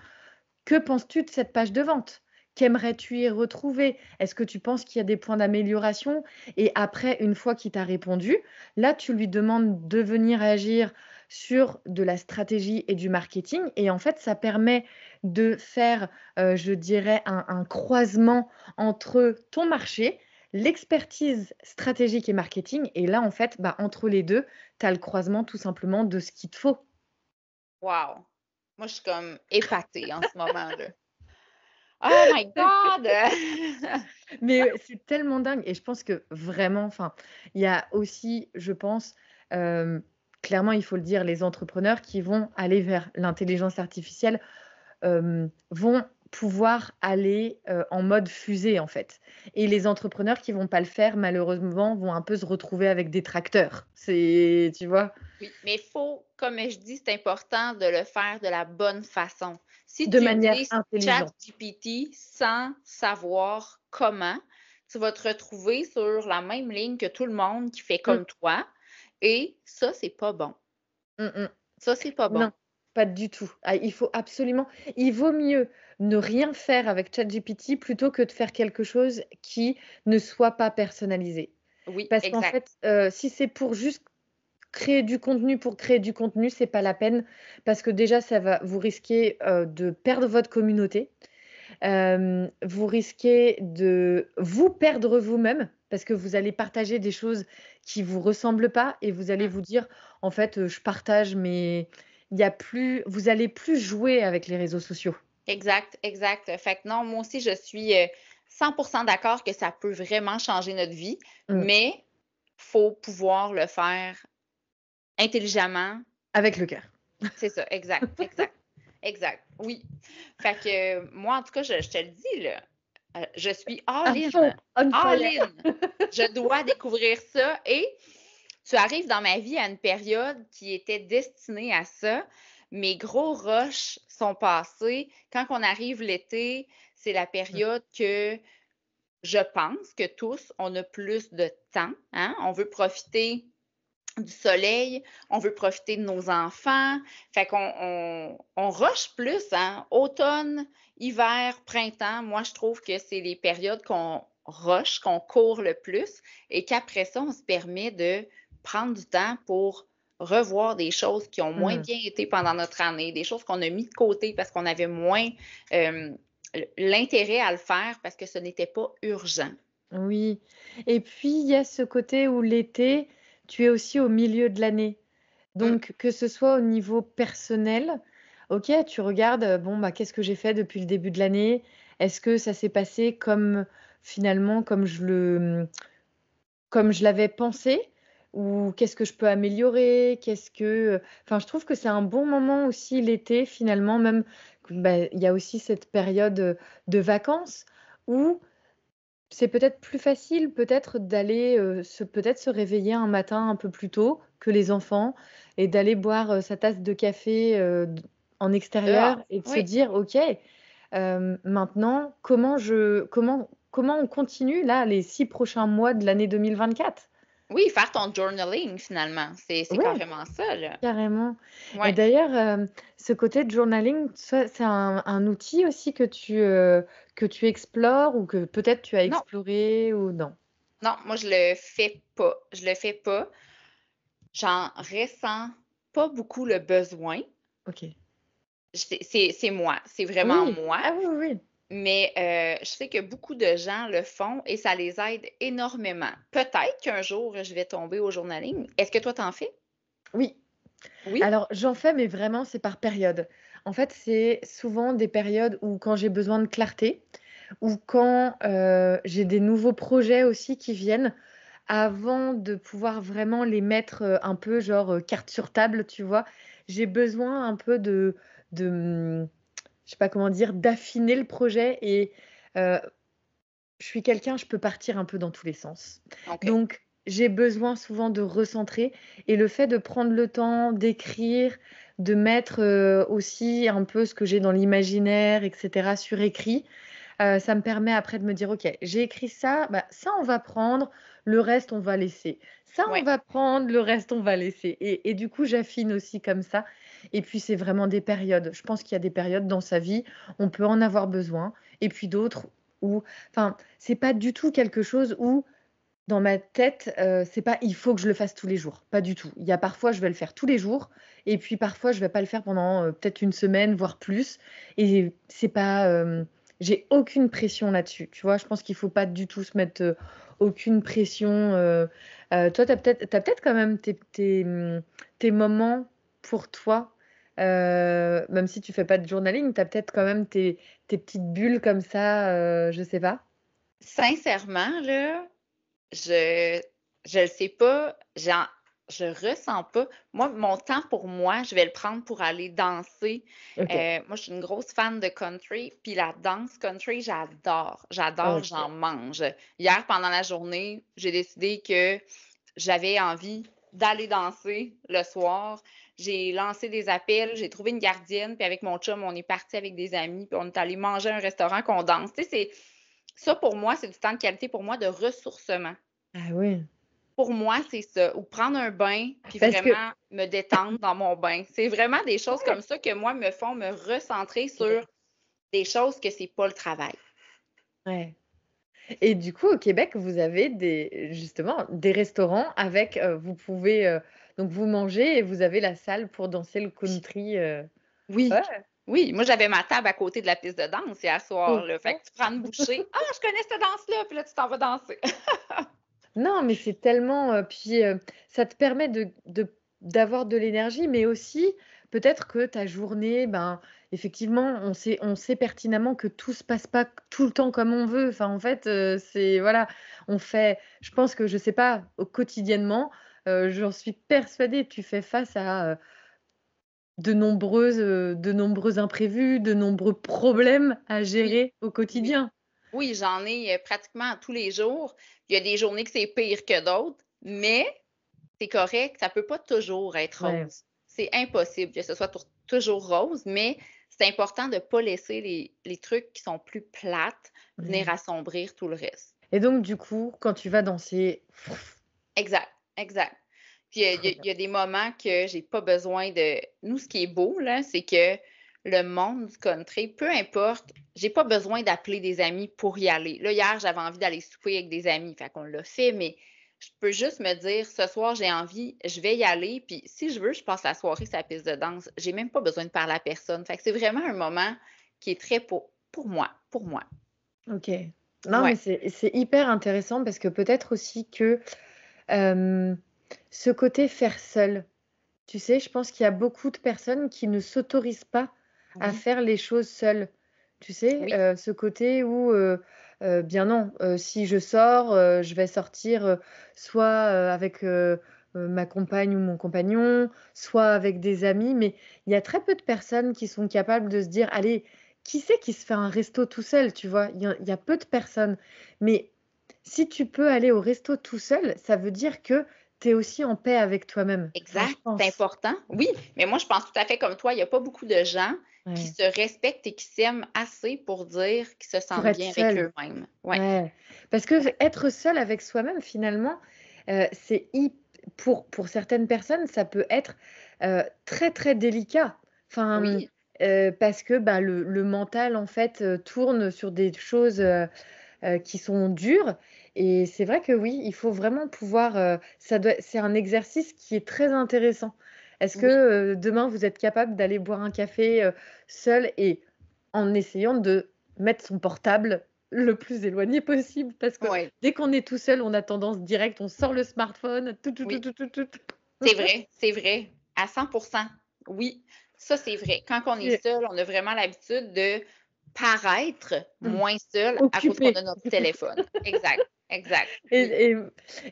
Que penses-tu de cette page de vente Qu'aimerais-tu y retrouver Est-ce que tu penses qu'il y a des points d'amélioration Et après, une fois qu'il t'a répondu, là, tu lui demandes de venir agir sur de la stratégie et du marketing. Et en fait, ça permet de faire, euh, je dirais, un, croisement entre ton marché, l'expertise stratégique et marketing. Et là, en fait, bah, entre les deux, tu as le croisement tout simplement de ce qu'il te faut. Wow! Moi, je suis comme épatée en ce moment. Là. Oh my God! <laughs> Mais euh, c'est tellement dingue. Et je pense que vraiment, enfin, il y a aussi, je pense, euh, clairement, il faut le dire, les entrepreneurs qui vont aller vers l'intelligence artificielle euh, vont pouvoir aller euh, en mode fusée en fait. Et les entrepreneurs qui vont pas le faire malheureusement vont un peu se retrouver avec des tracteurs. C'est tu vois. Oui, mais faut comme je dis c'est important de le faire de la bonne façon. Si de tu manière dis chat GPT sans savoir comment, tu vas te retrouver sur la même ligne que tout le monde qui fait mm. comme toi et ça, c'est pas bon. Mm, mm. Ça, c'est pas bon. Non, pas du tout. Ah, il faut absolument. Il vaut mieux ne rien faire avec ChatGPT plutôt que de faire quelque chose qui ne soit pas personnalisé. Oui, Parce qu'en fait, euh, si c'est pour juste créer du contenu pour créer du contenu, c'est pas la peine parce que déjà ça va vous risquer euh, de perdre votre communauté, euh, vous risquez de vous perdre vous-même parce que vous allez partager des choses qui vous ressemblent pas et vous allez ah. vous dire en fait je partage mais il y a plus vous allez plus jouer avec les réseaux sociaux. Exact, exact. Fait que non, moi aussi je suis 100% d'accord que ça peut vraiment changer notre vie, mais mmh. mais faut pouvoir le faire intelligemment avec le cœur. C'est ça, exact, exact. <laughs> Exact, oui. Fait que moi, en tout cas, je, je te le dis, là, euh, je suis ah, all-in. je dois découvrir ça. Et tu arrives dans ma vie à une période qui était destinée à ça. Mes gros rushs sont passés. Quand on arrive l'été, c'est la période que je pense que tous, on a plus de temps. Hein. On veut profiter du soleil, on veut profiter de nos enfants. Fait qu'on on, rush plus, hein? Automne, hiver, printemps, moi, je trouve que c'est les périodes qu'on rush, qu'on court le plus et qu'après ça, on se permet de prendre du temps pour revoir des choses qui ont moins mmh. bien été pendant notre année, des choses qu'on a mis de côté parce qu'on avait moins l'intérêt à le faire parce que ce n'était pas urgent. Oui. Et puis, il y a ce côté où l'été, tu es aussi au milieu de l'année. Donc, mm. que ce soit au niveau personnel, ok, tu regardes, euh, bon, bah, qu'est-ce que j'ai fait depuis le début de l'année Est-ce que ça s'est passé comme finalement, comme je le, comme je l'avais pensé Ou qu'est-ce que je peux améliorer Qu'est-ce que, enfin, je trouve que c'est un bon moment aussi l'été finalement, même, bah, il y a aussi cette période euh, de vacances où c'est peut-être plus facile peut-être d'aller euh, se peut-être se réveiller un matin un peu plus tôt que les enfants et d'aller boire euh, sa tasse de café euh, en extérieur et de se dire ok maintenant comment je comment comment on continue là les six prochains mois de l'année 2024 oui, faire ton journaling finalement, c'est carrément ça. Là. Carrément. Et d'ailleurs, euh, ce côté de journaling, c'est un, outil aussi que tu, euh, que tu explores ou que peut-être tu as exploré ou non? Non, moi je le fais pas. Je le fais pas. J'en ressens pas beaucoup le besoin. OK. C'est moi, c'est vraiment moi. Ah oui, oui. Mais euh, je sais que beaucoup de gens le font et ça les aide énormément. Peut-être qu'un jour, je vais tomber au journaling. Est-ce que toi, t'en fais? Oui. Oui. Alors, j'en fais, mais vraiment, c'est par période. En fait, c'est souvent des périodes où quand j'ai besoin de clarté ou quand euh, j'ai des nouveaux projets aussi qui viennent, avant de pouvoir vraiment les mettre euh, un peu genre carte sur table, tu vois, j'ai besoin un peu de hmm, je sais pas comment dire, d'affiner le projet. Et euh, je suis quelqu'un, je peux partir un peu dans tous les sens. Donc, j'ai besoin souvent de recentrer. Et le fait de prendre le temps d'écrire, de mettre euh, aussi un peu ce que j'ai dans l'imaginaire, etc., sur écrit, euh, ça me permet après de me dire, OK, j'ai écrit ça, bah, ça on va prendre, le reste on va laisser. Ça on va prendre, le reste on va laisser. et du coup, j'affine aussi comme ça. Et puis, c'est vraiment des périodes. Je pense qu'il y a des périodes dans sa vie, on peut en avoir besoin. Et puis d'autres où, enfin, c'est pas du tout quelque chose où dans ma tête, euh, c'est pas il faut que je le fasse tous les jours, pas du tout. Il y a parfois je vais le faire tous les jours et puis parfois je vais pas le faire pendant euh, peut-être une semaine voire plus et c'est pas euh, j'ai aucune pression là-dessus. Tu vois, je pense qu'il faut pas du tout se mettre euh, aucune pression euh, toi tu as peut-être peut quand même hum, tes moments pour toi euh, même si tu fais pas de journaling, tu as peut-être quand même tes, petites bulles comme ça, euh, je sais pas. Sincèrement, là, je je le sais pas, je ressens pas. Moi, mon temps pour moi, je vais le prendre pour aller danser. Euh, moi, je suis une grosse fan de country, puis la danse country, j'adore. J'adore, j'en mange. Hier, pendant la journée, j'ai décidé que j'avais envie d'aller danser le soir j'ai lancé des appels, j'ai trouvé une gardienne, puis avec mon chum, on est parti avec des amis, puis on est allé manger à un restaurant qu'on danse. Tu sais, c'est ça pour moi, c'est du temps de qualité pour moi de ressourcement. Ah oui. Pour moi, c'est ça. Ou prendre un bain, puis vraiment me détendre dans mon bain. C'est vraiment des choses comme ça que moi me font me recentrer sur des choses que c'est pas le travail. Ouais. Et du coup, au Québec, vous avez des, justement des restaurants avec, euh, vous pouvez euh, donc vous mangez et vous avez la salle pour danser le country. Euh, oui. Oui, moi j'avais ma table à côté de la piste de danse hier soir. Là. Fait que tu prends une bouchée. <laughs> Ah, je connais cette danse-là, puis là tu t'en vas danser. <laughs> non, mais c'est tellement. Euh, puis euh, ça te permet de, d'avoir de, l'énergie, mais aussi peut-être que ta journée, ben effectivement, on sait, on sait pertinemment que tout se passe pas tout le temps comme on veut. Enfin, en fait, c'est voilà, on fait. Je pense que je sais pas quotidiennement, euh, j'en suis persuadée, tu fais face à euh, de, nombreuses, euh, de nombreux imprévus, de nombreux problèmes à gérer au quotidien. Oui, j'en ai pratiquement tous les jours. Il y a des journées que c'est pire que d'autres, mais c'est correct, ça ne peut pas toujours être rose. C'est impossible que ce soit toujours rose, mais c'est important de ne pas laisser les, les, trucs qui sont plus plates venir assombrir tout le reste. Et donc, du coup, quand tu vas danser. Exact. Exact. Puis euh, il y, a des moments que j'ai pas besoin de. Nous, ce qui est beau, là, c'est que le monde du country, peu importe, j'ai pas besoin d'appeler des amis pour y aller. Là, hier, j'avais envie d'aller souper avec des amis, fait qu'on l'a fait, mais je peux juste me dire ce soir, j'ai envie, je vais y aller, puis si je veux, je passe la soirée sur la piste de danse. J'ai même pas besoin de parler à personne. Fait que c'est vraiment un moment qui est très pour, pour moi, pour moi. OK. Non, mais c'est hyper intéressant parce que peut-être aussi que euh, ce côté faire seul. Tu sais, je pense qu'il y a beaucoup de personnes qui ne s'autorisent pas à faire les choses seules. Tu sais, euh, ce côté où, euh, bien non, si je sors, je vais sortir soit avec ma compagne ou mon compagnon, soit avec des amis, mais il y a très peu de personnes qui sont capables de se dire, allez, qui c'est qui se fait un resto tout seul, tu vois il y, y, a peu de personnes. Mais si tu peux aller au resto tout seul, ça veut dire que tu es aussi en paix avec toi-même. Exact, c'est important. Oui, mais moi, je pense tout à fait comme toi. Il n'y a pas beaucoup de gens qui se respectent et qui s'aiment assez pour dire qu'ils se sentent bien avec eux-mêmes. Ouais. Parce que être seul avec soi-même, finalement, euh, c'est pour, pour certaines personnes, ça peut être euh, très, très délicat. Enfin, oui. Euh, parce que bah, le, mental, en fait, tourne sur des choses euh, qui sont durs. Et c'est vrai que oui, il faut vraiment pouvoir. Euh, ça doit, c'est un exercice qui est très intéressant. Est-ce que euh, demain vous êtes capable d'aller boire un café seul et en essayant de mettre son portable le plus éloigné possible Parce que dès qu'on est tout seul, on a tendance directe, on sort le smartphone, C'est vrai, c'est vrai, à 100 Oui, ça c'est vrai. Quand on est seul, on a vraiment l'habitude de paraître hmm. moins seul à cause de notre téléphone. Exact. Exact. <laughs>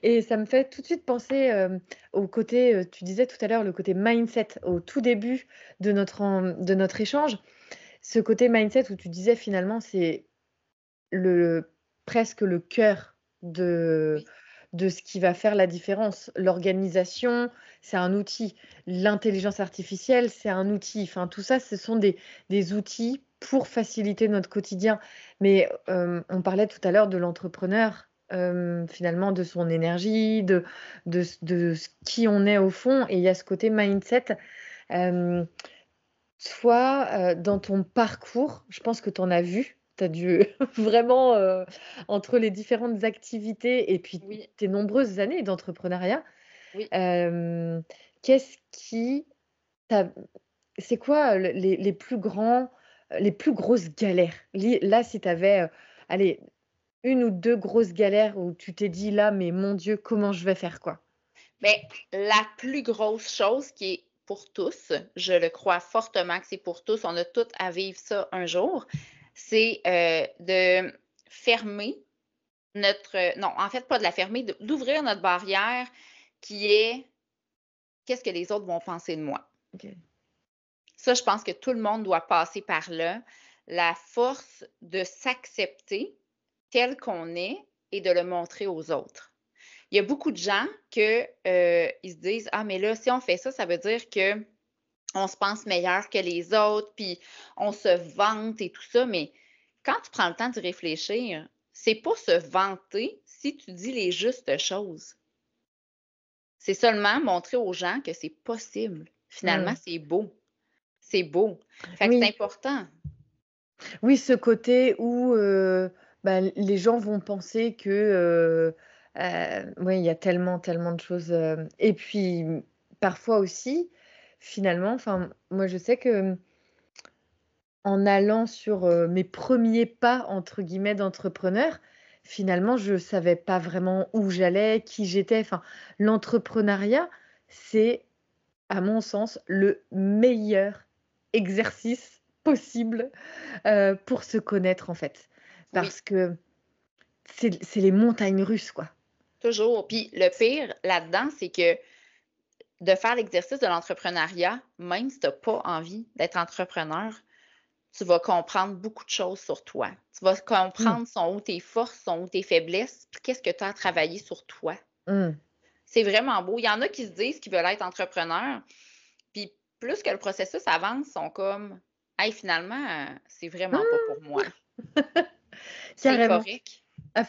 Et, ça me fait tout de suite penser euh, au côté, euh, tu disais tout à l'heure, le côté mindset au tout début de notre, de notre échange. Ce côté mindset où tu disais finalement, c'est le, presque le cœur de, de ce qui va faire la différence. L'organisation, c'est un outil. L'intelligence artificielle, c'est un outil. Enfin, tout ça, ce sont des, des outils pour faciliter notre quotidien. Mais euh, on parlait tout à l'heure de l'entrepreneur, euh, finalement, de son énergie, de, de, de, qui on est au fond. Et il y a ce côté mindset. Euh, toi, euh, dans ton parcours, je pense que tu en as vu. Tu as dû <laughs> vraiment, entre les différentes activités et puis tes nombreuses années d'entrepreneuriat, qu'est-ce qui... C'est quoi les plus grands euh, les plus grosses galères Là, si tu avais, euh, allez, une ou deux grosses galères où tu t'es dit là, mais mon Dieu, comment je vais faire quoi Mais la plus grosse chose qui est pour tous, je le crois fortement que c'est pour tous, on a toutes à vivre ça un jour, c'est euh, de fermer notre. Non, en fait, pas de la fermer, d'ouvrir notre barrière qui est qu'est-ce que les autres vont penser de moi. Ça, je pense que tout le monde doit passer par là. La force de s'accepter tel qu'on est et de le montrer aux autres. Il y a beaucoup de gens qui euh, se disent ah mais là si on fait ça ça veut dire qu'on se pense meilleur que les autres puis on se vante et tout ça mais quand tu prends le temps de réfléchir c'est pas se vanter si tu dis les justes choses. C'est seulement montrer aux gens que c'est possible. Finalement, mm. c'est beau. C'est beau. c'est important. Oui, ce côté où euh, ben, les gens vont penser que euh, euh, il y a tellement, tellement de choses. et puis parfois aussi, finalement, moi je sais que en allant sur mes premiers pas entre guillemets d'entrepreneur, finalement je savais pas vraiment où j'allais, qui j'étais. Enfin, l'entrepreneuriat, c'est à mon sens le meilleur exercice possible euh, pour se connaître en fait. Parce que c'est les montagnes russes, quoi. Toujours. Puis le pire là-dedans, c'est que de faire l'exercice de l'entrepreneuriat, même si tu n'as pas envie d'être entrepreneur, tu vas comprendre beaucoup de choses sur toi. Tu vas comprendre son hmm. sont tes forces, sont tes faiblesses, puis qu'est-ce que tu as à travailler sur toi. Hmm. C'est vraiment beau. Il y en a qui se disent qu'ils veulent être entrepreneurs, plus que le processus avance, sont comme Hey, finalement, c'est vraiment pas pour moi. Ah! <laughs> c'est correct. Ah, il ne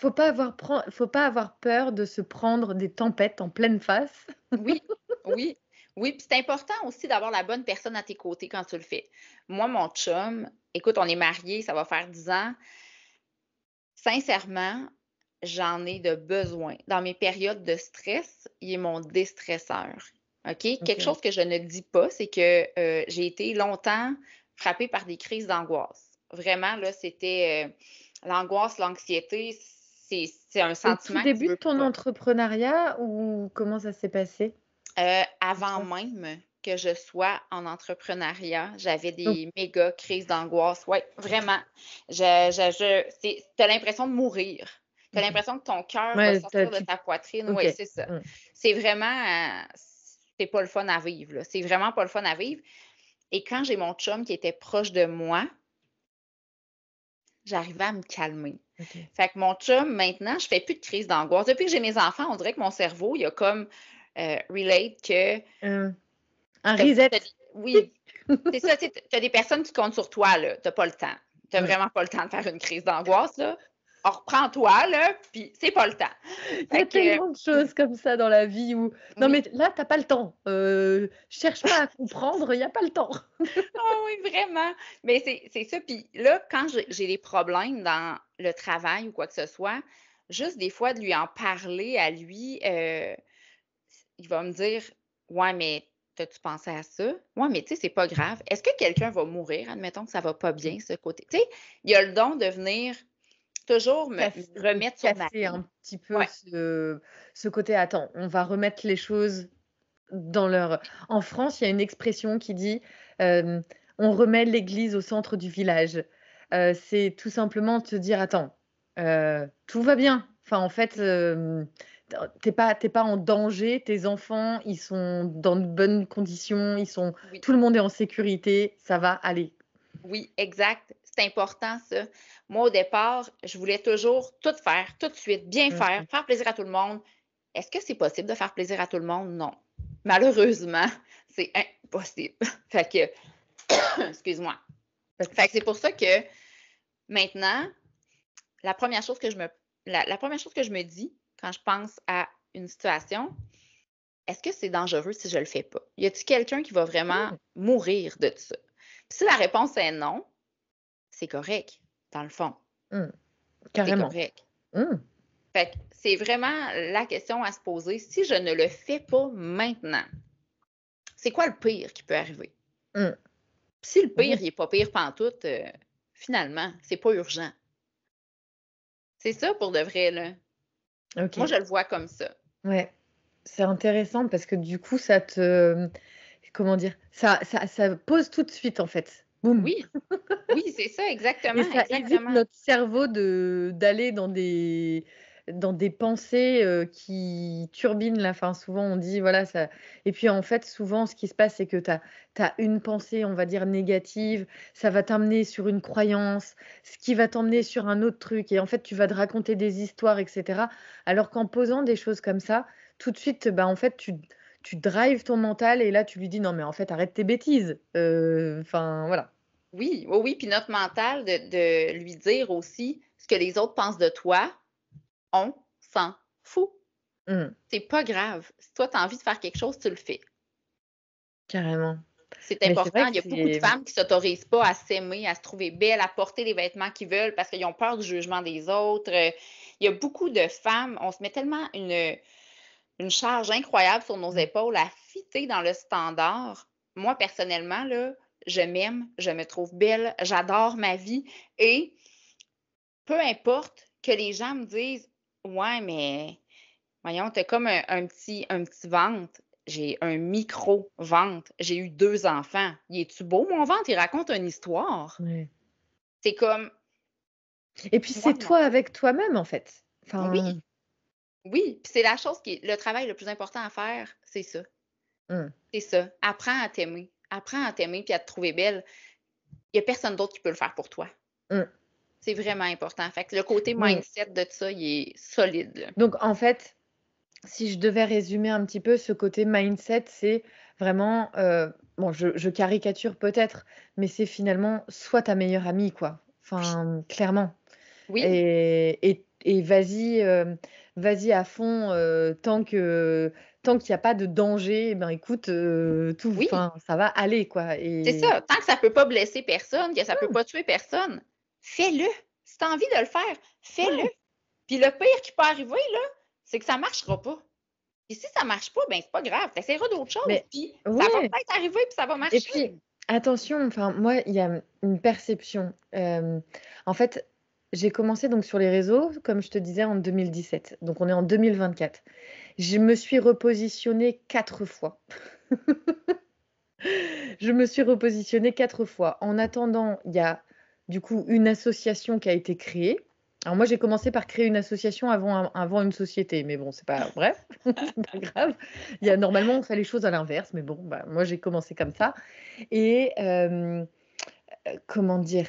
faut, pas avoir peur de se prendre des tempêtes en pleine face. <laughs> oui, oui. Oui, c'est important aussi d'avoir la bonne personne à tes côtés quand tu le fais. Moi, mon chum, écoute, on est mariés, ça va faire 10 ans. Sincèrement, j'en ai de besoin. Dans mes périodes de stress, il est mon déstresseur. OK? Quelque chose que je ne dis pas, c'est que euh, j'ai été longtemps frappée par des crises d'angoisse. Vraiment, là, c'était euh, l'angoisse, l'anxiété, c'est un sentiment. Au début de ton entrepreneuriat ou comment ça s'est passé? Euh, avant même que je sois en entrepreneuriat, j'avais des méga crises d'angoisse. Oui, vraiment. Tu as l'impression de mourir. Tu mmh. l'impression que ton cœur va sortir de ta poitrine. c'est ça. Mmh. C'est vraiment c'est pas le fun à vivre. C'est vraiment pas le fun à vivre. Et quand j'ai mon chum qui était proche de moi, j'arrivais à me calmer. Fait que mon chum, maintenant, je fais plus de crise d'angoisse. Depuis que j'ai mes enfants, on dirait que mon cerveau, il a comme euh, relate que. Euh, un reset. Oui. <laughs> c'est ça, tu as des personnes qui comptent sur toi, là. Tu n'as pas le temps. Tu n'as vraiment pas le temps de faire une crise d'angoisse, là reprends toi là, puis c'est pas le temps. Il y a tellement de choses comme ça dans la vie où, non, mais là, t'as pas le temps. Euh, cherche pas à comprendre, il n'y a pas le temps. <laughs> Ah oui, vraiment. Mais c'est ça. Puis là, quand j'ai des problèmes dans le travail ou quoi que ce soit, juste des fois de lui en parler à lui, euh, il va me dire, ouais, mais T'as-tu pensé à ça? Ouais, mais tu sais, c'est pas grave. Est-ce que quelqu'un va mourir? Admettons que ça va pas bien, ce côté. Tu sais, il a le don de venir toujours me, me remettre sur un petit peu ce, côté attends, on va remettre les choses dans leur en France, il y a une expression qui dit euh, on remet l'église au centre du village. Euh, c'est tout simplement te dire attends, euh, tout va bien. Enfin en fait t'es pas t'es pas en danger tes enfants ils sont dans de bonnes conditions ils sont tout le monde est en sécurité ça va aller oui exact c'est important ça. Moi, au départ, je voulais toujours tout faire, tout de suite, bien mm-hmm. faire, faire plaisir à tout le monde. Est-ce que c'est possible de faire plaisir à tout le monde? Non. Malheureusement, <laughs> c'est impossible. <laughs> fait que, <coughs> excuse-moi. Fait que c'est pour ça que maintenant, la première chose que je me, la, première chose que je me dis quand je pense à une situation, est-ce que c'est dangereux si je le fais pas? Y a-t-il quelqu'un qui va vraiment mm. mourir de ça? si la réponse est non, c'est correct, dans le fond. Hmm. Carrément. C'est correct. Hmm. Fait c'est vraiment la question à se poser. Si je ne le fais pas maintenant, c'est quoi le pire qui peut arriver? Hmm. Si le pire, il n'est pas pire pantoute, euh, finalement, c'est pas urgent. C'est ça pour de vrai, là. Moi, je le vois comme ça. Ouais. C'est intéressant parce que du coup, ça te. Euh, comment dire ça, ça, ça pose tout de suite, en fait oui, oui c'est ça, exactement. ça évite notre cerveau d'aller dans des dans des pensées euh, qui turbinent la fin. Souvent, on dit, voilà, ça. Et puis, en fait, souvent, ce qui se passe, c'est que tu as, une pensée, on va dire, négative. Ça va t'amener sur une croyance, ce qui va t'emmener sur un autre truc. Et en fait, tu vas te raconter des histoires, etc. Alors qu'en posant des choses comme ça, tout de suite, bah, en fait, tu, drives ton mental et là, tu lui dis, non, mais en fait, arrête tes bêtises. Euh, enfin, voilà. Oui, oui, oui. Puis notre mental, de, lui dire aussi ce que les autres pensent de toi, on s'en fout. Mm. C'est pas grave. Si toi, tu as envie de faire quelque chose, tu le fais. Carrément. C'est important. Il y a beaucoup de femmes qui ne s'autorisent pas à s'aimer, à se trouver belles, à porter les vêtements qu'ils veulent parce qu'ils ont peur du jugement des autres. Euh, il y a beaucoup de femmes, on se met tellement une, une charge incroyable sur nos mm. épaules à fitter dans le standard. Moi, personnellement, là, je m'aime, je me trouve belle, j'adore ma vie. Et peu importe que les gens me disent Ouais, mais voyons, t'as comme un, petit, un petit ventre. J'ai un micro-ventre. J'ai eu deux enfants. Il est-tu beau, mon ventre? Il raconte une histoire. C'est comme. Et puis, c'est toi avec toi-même, en fait. Oui. Oui, puis c'est la chose qui est le travail le plus important à faire, c'est ça. Hum. C'est ça. Apprends à t'aimer apprends à t'aimer puis à te trouver belle. Il n'y a personne d'autre qui peut le faire pour toi. Mm. C'est vraiment important. Fait le côté mindset de ça, il est solide. Donc, en fait, si je devais résumer un petit peu ce côté mindset, c'est vraiment, euh, bon, je, caricature peut-être, mais c'est finalement soit ta meilleure amie, quoi. Enfin, clairement. Oui. Et, vas-y, euh, vas-y à fond euh, tant que tant qu'il n'y a pas de danger, eh ben écoute, euh, tout, ça va aller quoi. Et... C'est ça. Tant que ça peut pas blesser personne, que ça ne peut hmm. pas tuer personne, fais-le. Si tu as envie de le faire, fais-le. Puis le pire qui peut arriver là, c'est que ça marchera pas. Et si ça marche pas, ben c'est pas grave. Tu essaieras d'autres choses. Puis ça va peut-être arriver puis ça va marcher. Et puis, attention, enfin moi il y a une perception. Euh, en fait, j'ai commencé donc sur les réseaux, comme je te disais, en 2017. Donc on est en 2024. Je me suis repositionnée quatre fois. <laughs> je me suis repositionnée quatre fois. En attendant, il y a du coup une association qui a été créée. Alors moi j'ai commencé par créer une association avant, avant une société, mais bon c'est pas bref, <laughs> pas grave. Il y a, normalement on fait les choses à l'inverse, mais bon bah, moi j'ai commencé comme ça. Et euh, euh, comment dire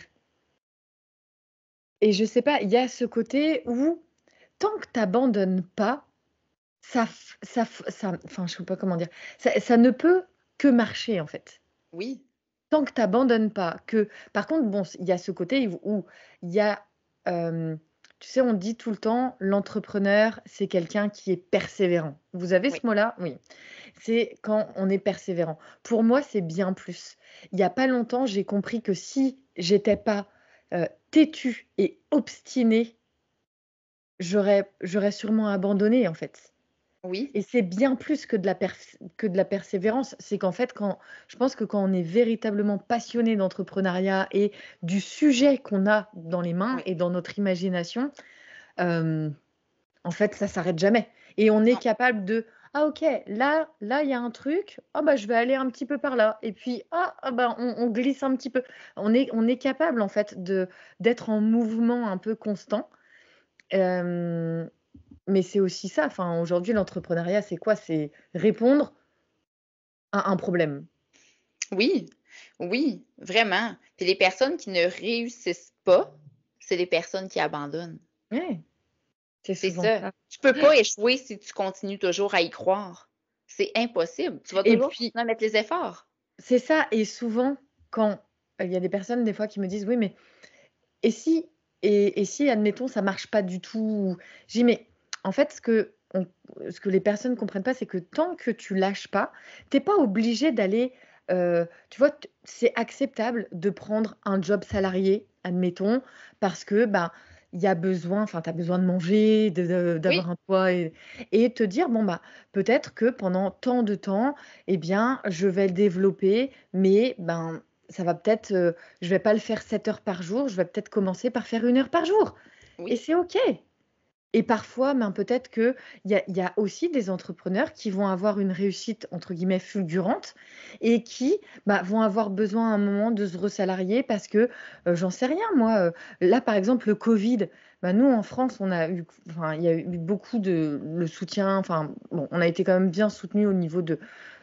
Et je sais pas, il y a ce côté où tant que tu t'abandonnes pas, ça, enfin, je sais pas comment dire, ça, ne peut que marcher en fait. Oui. Tant que tu n'abandonnes pas, que par contre, bon, il y a ce côté où il y a, tu sais, on dit tout le temps, l'entrepreneur, c'est quelqu'un qui est persévérant. Vous avez ce mot-là Oui. C'est quand on est persévérant. Pour moi, c'est bien plus. Il y a pas longtemps, j'ai compris que si j'étais pas têtu euh, têtue et obstiné, j'aurais sûrement abandonné en fait. Oui. Et c'est bien plus que de la, que de la persévérance. C'est qu'en fait, quand, je pense que quand on est véritablement passionné d'entrepreneuriat et du sujet qu'on a dans les mains et dans notre imagination, euh, en fait, ça s'arrête jamais. Et on est capable de ah ok, là, là, il y a un truc, oh, bah, je vais aller un petit peu par là. Et puis, ah, ah bah, on, glisse un petit peu. On est, on est capable, en fait, d'être en mouvement un peu constant. Euh, mais c'est aussi ça. Enfin, aujourd'hui, l'entrepreneuriat, c'est quoi C'est répondre à un problème. Oui, oui, vraiment. C'est les personnes qui ne réussissent pas, c'est les personnes qui abandonnent. C'est ça. Tu Tu peux pas échouer si tu continues toujours à y croire. C'est impossible. Tu vas toujours puis, mettre les efforts. C'est ça. Et souvent, quand euh, il y a des personnes, des fois, qui me disent Oui, mais et si, et, si, admettons, ça marche pas du tout J'ai Mais en fait, ce que, les personnes ne comprennent pas, c'est que tant que tu lâches pas, tu t'es pas obligé d'aller. Euh, tu vois, c'est acceptable de prendre un job salarié, admettons, parce que ben, il y a besoin, enfin, tu as besoin de manger, d'avoir un poids. et, te dire, bon, bah, peut-être que pendant tant de temps, eh bien, je vais le développer, mais ben, ça va peut-être, euh, je vais pas le faire 7 heures par jour, je vais peut-être commencer par faire une heure par jour. Et c'est OK. Et parfois, ben, peut-être qu'il y a, y a aussi des entrepreneurs qui vont avoir une réussite, entre guillemets, fulgurante et qui ben, vont avoir besoin à un moment de se resalarier parce que, euh, j'en sais rien, moi, euh, là, par exemple, le Covid, ben, nous, en France, on a eu, il y a eu beaucoup de le soutien, enfin, bon, on a été quand même bien soutenus au niveau de,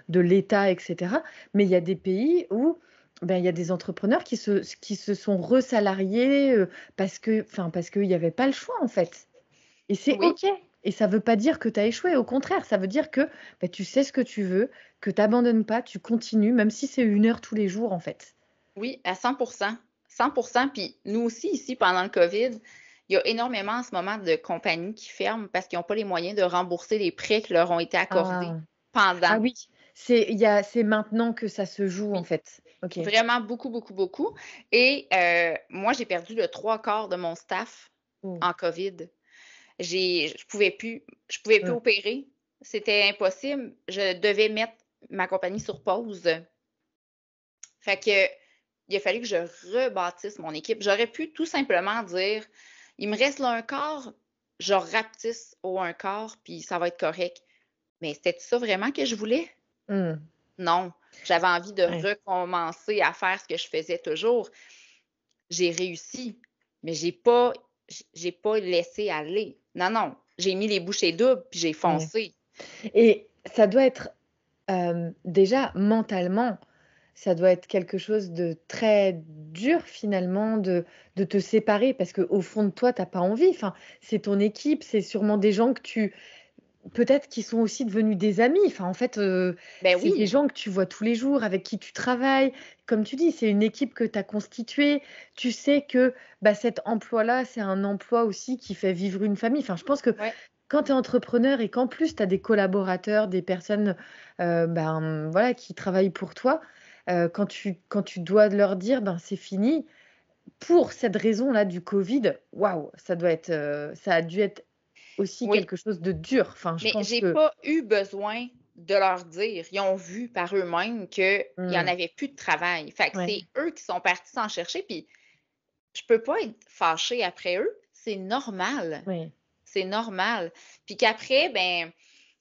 de l'État, etc. Mais il y a des pays où il y a des entrepreneurs qui se, qui se sont resalariés euh, parce que, enfin, parce qu'il n'y avait pas le choix, en fait. Et c'est OK. Et ça ne veut pas dire que tu as échoué. Au contraire, ça veut dire que bah, tu sais ce que tu veux, que tu n'abandonnes pas, tu continues, même si c'est une heure tous les jours, en fait. Oui, à 100 100 Puis nous aussi, ici, pendant le COVID, il y a énormément en ce moment de compagnies qui ferment parce qu'ils n'ont pas les moyens de rembourser les prêts qui leur ont été accordés ah. pendant. Ah oui, c'est maintenant que ça se joue, en fait. Ok. Vraiment beaucoup, beaucoup, beaucoup. Et euh, moi, j'ai perdu le trois quarts de mon staff oh. en COVID j'ai, je pouvais plus, je pouvais plus opérer. C'était impossible. Je devais mettre ma compagnie sur pause. Fait que il a fallu que je rebâtisse mon équipe. J'aurais pu tout simplement dire il me reste là un corps, je rapetisse au un corps, puis ça va être correct. Mais c'était ça vraiment que je voulais? Hmm. Non. J'avais envie de recommencer à faire ce que je faisais toujours. J'ai réussi, mais j'ai pas j'ai pas laissé aller. Non, non, j'ai mis les bouchées doubles puis j'ai foncé. Et ça doit être euh, déjà mentalement, ça doit être quelque chose de très dur finalement de, de te séparer parce qu'au fond de toi, tu n'as pas envie. Enfin, c'est ton équipe, c'est sûrement des gens que tu peut-être qu'ils sont aussi devenus des amis. Enfin, en fait, euh, ben c'est oui. des gens que tu vois tous les jours, avec qui tu travailles. Comme tu dis, c'est une équipe que tu as constituée. Tu sais que bah, cet emploi-là, c'est un emploi aussi qui fait vivre une famille. Enfin, je pense que quand tu es entrepreneur et qu'en plus tu as des collaborateurs, des personnes euh, ben, voilà, qui travaillent pour toi, euh, quand, tu, dois leur dire ben, c'est fini, pour cette raison-là du Covid, waouh, ça doit être, ça a dû être aussi quelque chose de dur. Enfin, je Mais j'ai pas eu besoin de leur dire. Ils ont vu par eux-mêmes qu'il n'y en hmm. avait plus de travail. Fait c'est eux qui sont partis s'en chercher. Puis je peux pas être fâchée après eux. C'est normal. C'est normal. Puis qu'après, ben,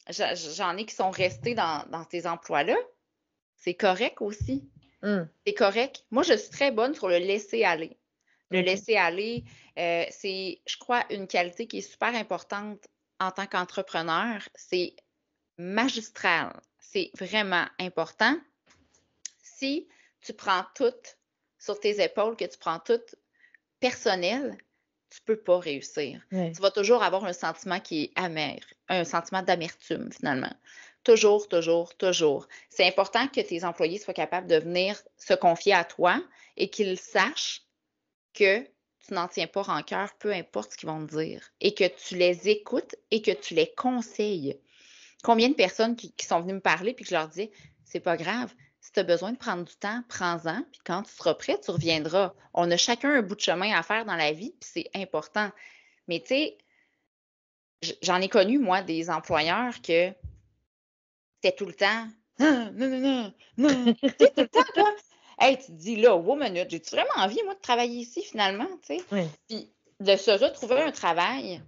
j'en ai qui sont restés dans, ces emplois-là. C'est correct aussi. Hmm. C'est correct. Moi, je suis très bonne sur le laisser aller. Le laisser aller, euh, c'est, je crois, une qualité qui est super importante en tant qu'entrepreneur. C'est magistral. C'est vraiment important. Si tu prends tout sur tes épaules, que tu prends tout personnel, tu peux pas réussir. Tu vas toujours avoir un sentiment qui est amer, un sentiment d'amertume finalement. Toujours, toujours, toujours. C'est important que tes employés soient capables de venir se confier à toi et qu'ils sachent que tu n'en tiens pas rancœur, peu importe ce qu'ils vont te dire, et que tu les écoutes et que tu les conseilles. Combien de personnes qui, sont venues me parler puis que je leur dis c'est pas grave, si tu as besoin de prendre du temps, prends-en, puis quand tu seras prêt, tu reviendras. On a chacun un bout de chemin à faire dans la vie, puis c'est important. Mais tu sais, j'en ai connu, moi, des employeurs que c'était tout le temps. Ah, non, non, non, non. tout le temps, hey, tu te dis là, woman, j'ai-tu vraiment envie, moi, de travailler ici finalement, tu sais? Oui. Puis de se retrouver un travail,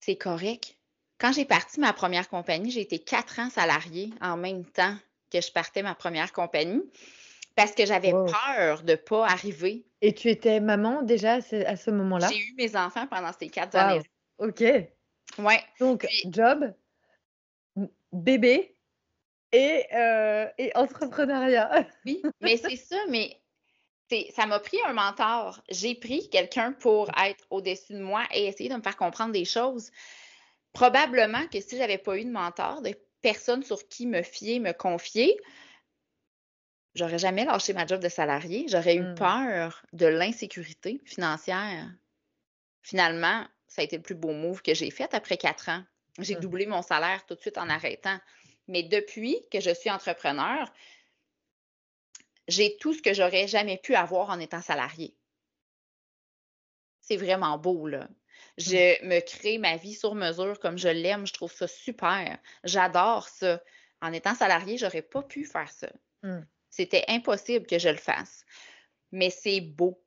c'est correct. Quand j'ai parti ma première compagnie, j'ai été quatre ans salariée en même temps que je partais ma première compagnie parce que j'avais peur de ne pas arriver. Et tu étais maman déjà à ce, moment-là? J'ai eu mes enfants pendant ces quatre années. OK. Ouais. Donc, job, bébé, euh, et, entrepreneuriat. <laughs> oui, mais c'est ça, mais ça m'a pris un mentor. J'ai pris quelqu'un pour être au-dessus de moi et essayer de me faire comprendre des choses. Probablement que si j'avais pas eu de mentor, de personne sur qui me fier, me confier, j'aurais jamais lâché ma job de salarié. J'aurais eu hmm. peur de l'insécurité financière. Finalement, ça a été le plus beau move que j'ai fait après quatre ans. J'ai hmm. doublé mon salaire tout de suite en arrêtant. Mais depuis que je suis entrepreneur, j'ai tout ce que j'aurais jamais pu avoir en étant salarié. C'est vraiment beau, là. Je mm. me crée ma vie sur mesure comme je l'aime. Je trouve ça super. J'adore ça. En étant salarié, j'aurais pas pu faire ça. Mm. C'était impossible que je le fasse. Mais c'est beau.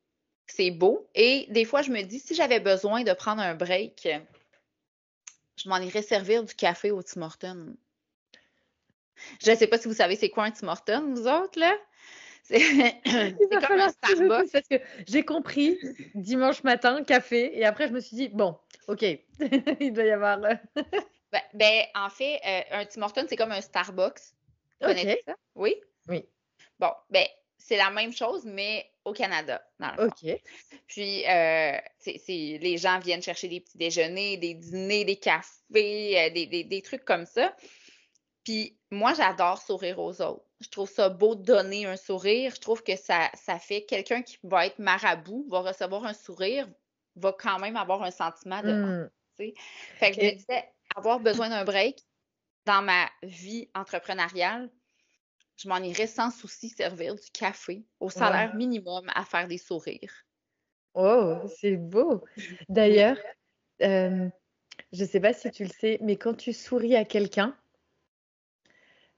C'est beau. Et des fois, je me dis, si j'avais besoin de prendre un break, je m'en irais servir du café au Tim Hortons. Je ne sais pas si vous savez c'est quoi un Tim Hortons, vous autres, là? C'est <coughs> comme un Starbucks. que j'ai compris dimanche matin, café, et après je me suis dit, bon, ok, <laughs> il doit y avoir. Euh, <laughs> ben, ben, en fait, euh, un Tim Hortons, c'est comme un Starbucks. connaissez ça? Oui? Oui. Bon, ben, c'est la même chose, mais au Canada. Dans OK. Puis, euh, les gens viennent chercher des petits déjeuners, des dîners, des cafés, des, des, trucs comme ça. Puis moi, j'adore sourire aux autres. Je trouve ça beau de donner un sourire. Je trouve que ça, ça fait quelqu'un qui va être marabout, va recevoir un sourire, va quand même avoir un sentiment de. Hmm. Fait que je disais, avoir besoin d'un break dans ma vie entrepreneuriale, je m'en irais sans souci servir du café au salaire minimum à faire des sourires. Oh, c'est beau. D'ailleurs, <laughs> euh, je ne sais pas si tu le sais, mais quand tu souris à quelqu'un,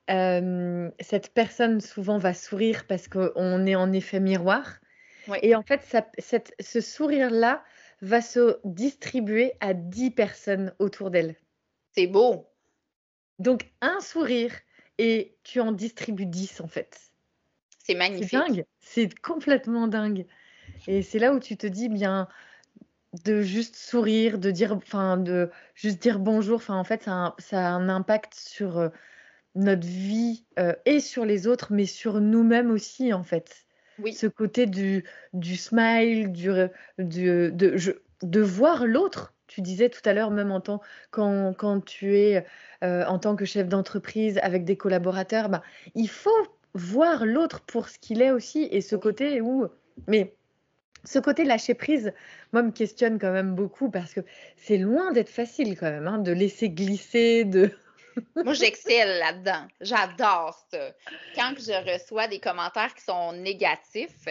euh, cette personne souvent va sourire parce qu'on est en effet miroir. Et en fait, ce sourire-là va se distribuer à dix personnes autour d'elle. C'est beau. Donc, un sourire et tu en distribues dix, en fait. C'est magnifique. C'est dingue. C'est complètement dingue. Et c'est là où tu te dis, bien, de juste sourire, de dire, enfin, de juste dire bonjour, enfin, en fait, ça a un impact sur euh, notre vie est euh, et sur les autres, mais sur nous-mêmes aussi, en fait. Oui. Ce côté du, du smile, du, euh, euh, de, de voir l'autre. Tu disais tout à l'heure, même en tant, quand, quand tu es en tant que chef d'entreprise avec des collaborateurs, bah, il faut voir l'autre pour ce qu'il est aussi. Et ce côté où. Mais ce côté lâcher prise, moi, me questionne quand même beaucoup parce que c'est loin d'être facile quand même, hein, de laisser glisser, de, moi, j'excelle là-dedans. J'adore ça. Quand je reçois des commentaires qui sont négatifs,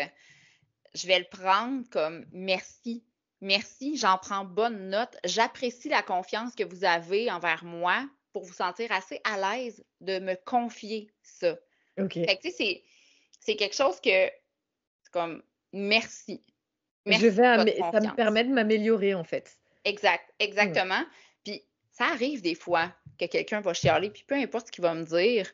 je vais le prendre comme merci. Merci, j'en prends bonne note. J'apprécie la confiance que vous avez envers moi pour vous sentir assez à l'aise de me confier ça. OK. c'est quelque chose que c'est comme merci. merci je vais ça me permet de m'améliorer en fait. Exact, exactement. Ça arrive des fois que quelqu'un va chialer, puis peu importe ce qu'il va me dire,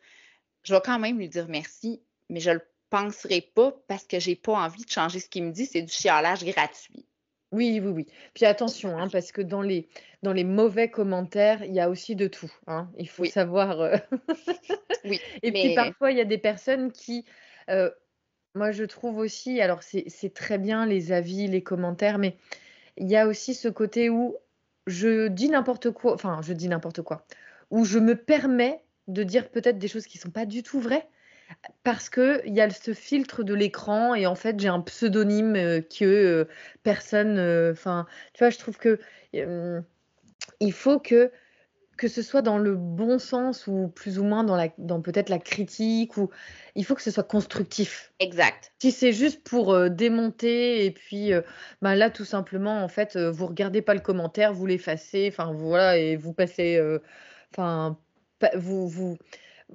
je vais quand même lui dire merci, mais je le penserai pas parce que j'ai pas envie de changer ce qu'il me dit, c'est du chialage gratuit. Oui, oui, oui. Puis attention, hein, parce que dans les, dans les mauvais commentaires, il y a aussi de tout. Hein. Il faut savoir. Euh, <laughs> oui. <laughs> Et puis parfois, il y a des personnes qui. Euh, moi, je trouve aussi. Alors, c'est très bien les avis, les commentaires, mais il y a aussi ce côté où je dis n'importe quoi, enfin je dis n'importe quoi, ou je me permets de dire peut-être des choses qui ne sont pas du tout vraies, parce que y a ce filtre de l'écran et en fait j'ai un pseudonyme euh, que euh, personne, euh, enfin tu vois, je trouve que il faut que que ce soit dans le bon sens ou plus ou moins dans, dans peut-être la critique ou il faut que ce soit constructif. Exact. Si c'est juste pour euh, démonter et puis euh, bah là tout simplement en fait euh, vous regardez pas le commentaire, vous l'effacez, enfin voilà et vous passez enfin vous vous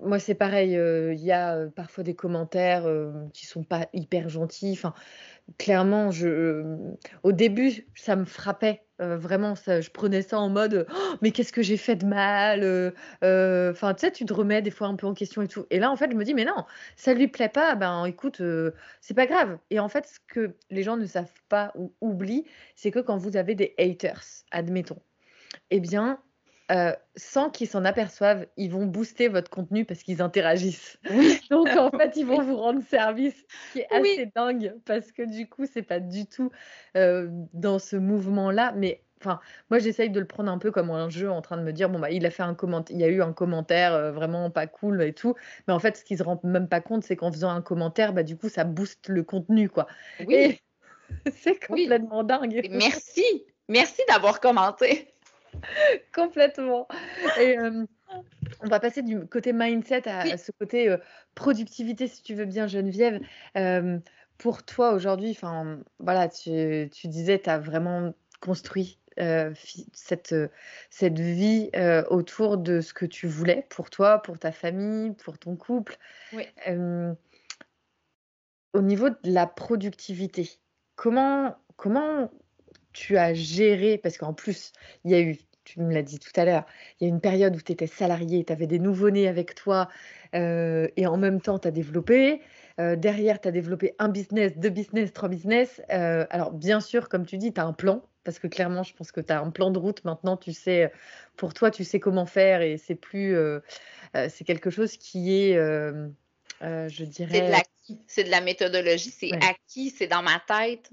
moi c'est pareil, il y a parfois des commentaires qui sont pas hyper gentils, enfin clairement je au début ça me frappait euh, vraiment, ça, je prenais ça en mode «Oh, mais qu'est-ce que j'ai fait de mal euh, euh, Enfin, tu sais, tu te remets des fois un peu en question et tout. Et là, en fait, je me dis mais non, ça lui plaît pas, ben écoute, c'est pas grave. Et en fait, ce que les gens ne savent pas ou oublient, c'est que quand vous avez des haters, admettons, eh bien, euh, sans qu'ils s'en aperçoivent, ils vont booster votre contenu parce qu'ils interagissent. <laughs> <laughs> Donc en <laughs> fait, ils vont vous rendre service, ce qui est assez dingue parce que du coup, c'est pas du tout euh, dans ce mouvement-là, mais Enfin, moi j'essaye de le prendre un peu comme un jeu en train de me dire bon bah il a fait un commentaire il y a eu un commentaire euh, vraiment pas cool et tout mais en fait ce qu'ils se rendent même pas compte c'est qu'en faisant un commentaire bah du coup ça booste le contenu quoi oui. c'est complètement dingue merci merci d'avoir commenté <laughs> Complètement. Et, euh, on va passer du côté mindset à, ce côté euh, productivité, si tu veux bien, Geneviève. Euh, pour toi aujourd'hui, voilà, tu, disais, tu as vraiment construit cette, cette vie autour de ce que tu voulais pour toi, pour ta famille, pour ton couple. au niveau de la productivité, comment, comment tu as géré, parce qu'en plus, il y a eu, tu me l'as dit tout à l'heure, il y a une période où tu étais salarié, tu avais des nouveau-nés avec toi, euh, et en même temps, tu as développé. Euh, derrière, tu as développé un business, deux business, trois business. Euh, alors, bien sûr, comme tu dis, tu as un plan, parce que clairement, je pense que tu as un plan de route. Maintenant, tu sais, pour toi, tu sais comment faire, et c'est plus, c'est quelque chose qui est, je dirais. C'est de la méthodologie, c'est acquis, c'est dans ma tête.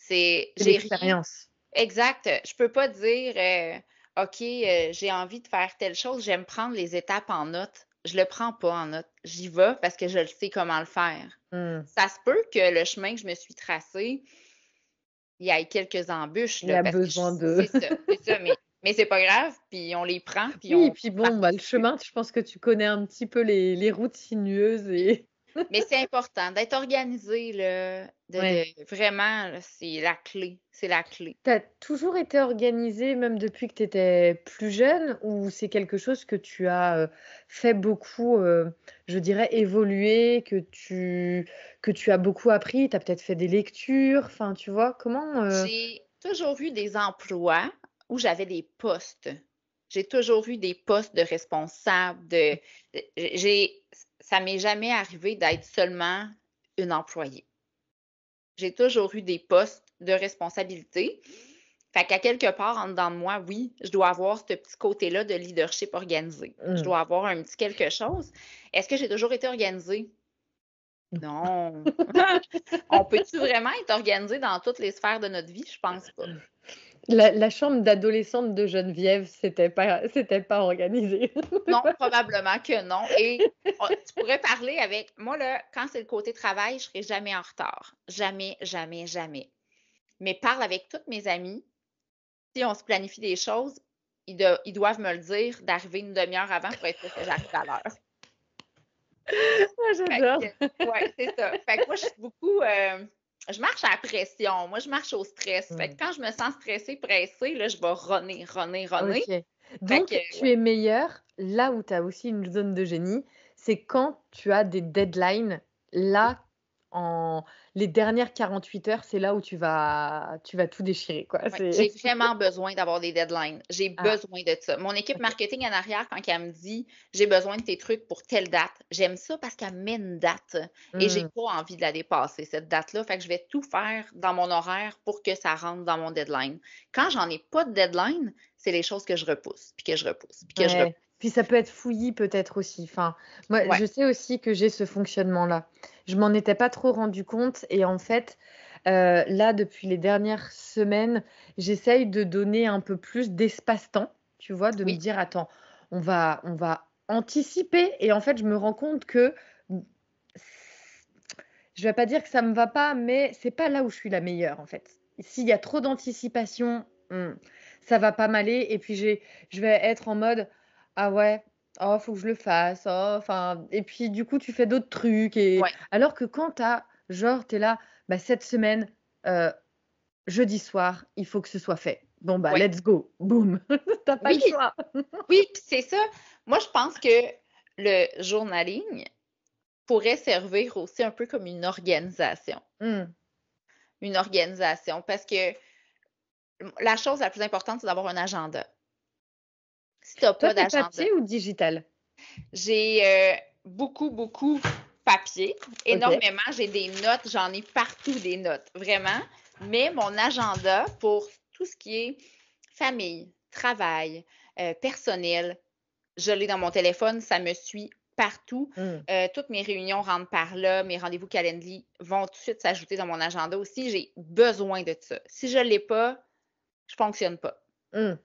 C'est l'expérience. Exact. Je peux pas dire, euh, OK, euh, j'ai envie de faire telle chose, j'aime prendre les étapes en note. Je le prends pas en note. J'y vais parce que je le sais comment le faire. Hmm. Ça se peut que le chemin que je me suis tracé, il y ait quelques embûches. il y a besoin de. C'est ça, ça, mais, c'est pas grave, puis on les prend. Puis et puis bon, bah, le chemin, je pense que tu connais un petit peu les, les routes sinueuses et <laughs> Mais c'est important d'être organisé, là, vraiment, c'est la clé. C'est la clé. Tu toujours été organisé, même depuis que tu étais plus jeune, ou c'est quelque chose que tu as euh, fait beaucoup, euh, je dirais, évoluer, que tu, que tu as beaucoup appris, tu as peut-être fait des lectures, enfin, tu vois, comment. Euh? J'ai toujours eu des emplois où j'avais des postes. J'ai toujours eu des postes de responsable, de. J'ai ça m'est jamais arrivé d'être seulement une employée. J'ai toujours eu des postes de responsabilité. Fait qu'à quelque part, en dedans de moi, oui, je dois avoir ce petit côté-là de leadership organisé. Mm. Je dois avoir un petit quelque chose. Est-ce que j'ai toujours été organisée? Non. <laughs> On peut-tu vraiment être organisé dans toutes les sphères de notre vie? Je pense pas. La, chambre d'adolescente de Geneviève, c'était pas, pas organisé. non, probablement que non. Et oh, tu pourrais parler avec moi là, quand c'est le côté travail, je serai jamais en retard, jamais, jamais, jamais. Mais parle avec toutes mes amies. Si on se planifie des choses, ils, doivent me le dire d'arriver une demi-heure avant pour être sûr que j'arrive à l'heure. Ah, j'adore. Oui, c'est ça. Fait que moi, je suis beaucoup. Euh, je marche à pression. Moi, je marche au stress. Fait que mm. quand je me sens stressée, pressée, là, je vais runner, runner, runner ». Ok. Donc, tu es meilleur là où tu as aussi une zone de génie. C'est quand tu as des deadlines, là en les dernières 48 heures, c'est là où tu vas, tu vas tout déchirer. quoi. j'ai <laughs> vraiment besoin d'avoir des deadlines. J'ai ah. besoin de ça. Mon équipe marketing en arrière, quand elle me dit j'ai besoin de tes trucs pour telle date, j'aime ça parce qu'elle met une date et je j'ai mmh. pas envie de la dépasser, cette date-là. Fait que je vais tout faire dans mon horaire pour que ça rentre dans mon deadline. Quand j'en ai pas de deadline, c'est les choses que je repousse, puis que je repousse, puis que je repousse puis ça peut être fouillis peut-être aussi. Enfin, moi, je sais aussi que j'ai ce fonctionnement-là. Je m'en étais pas trop rendu compte et en fait, euh, là, depuis les dernières semaines, j'essaye de donner un peu plus d'espace-temps, tu vois, de me dire attends, on va, on va anticiper. Et en fait, je me rends compte que je vais pas dire que ça me va pas, mais c'est pas là où je suis la meilleure en fait. S'il y a trop d'anticipation, ça hmm, ça va pas m'aller. Et puis je vais être en mode ah ouais, oh, faut que je le fasse. Oh, enfin, et puis du coup, tu fais d'autres trucs. Et... Alors que quand tu genre, es là, bah, cette semaine, euh, jeudi soir, il faut que ce soit fait. Bon, bah, let's go. Boum. <laughs> pas oui. le choix. <laughs> oui, c'est ça. Moi, je pense que le journaling pourrait servir aussi un peu comme une organisation. Mmh. Une organisation. Parce que la chose la plus importante, c'est d'avoir un agenda si tu n'as pas papier ou digital? J'ai euh, beaucoup, beaucoup papier, énormément. J'ai des notes, j'en ai partout des notes, vraiment. Mais mon agenda pour tout ce qui est famille, travail, euh, personnel, je l'ai dans mon téléphone, ça me suit partout. Hmm. Euh, toutes mes réunions rentrent par là, mes rendez-vous Calendly vont tout de suite s'ajouter dans mon agenda aussi. J'ai besoin de ça. Si je ne l'ai pas, je ne fonctionne pas. Hmm.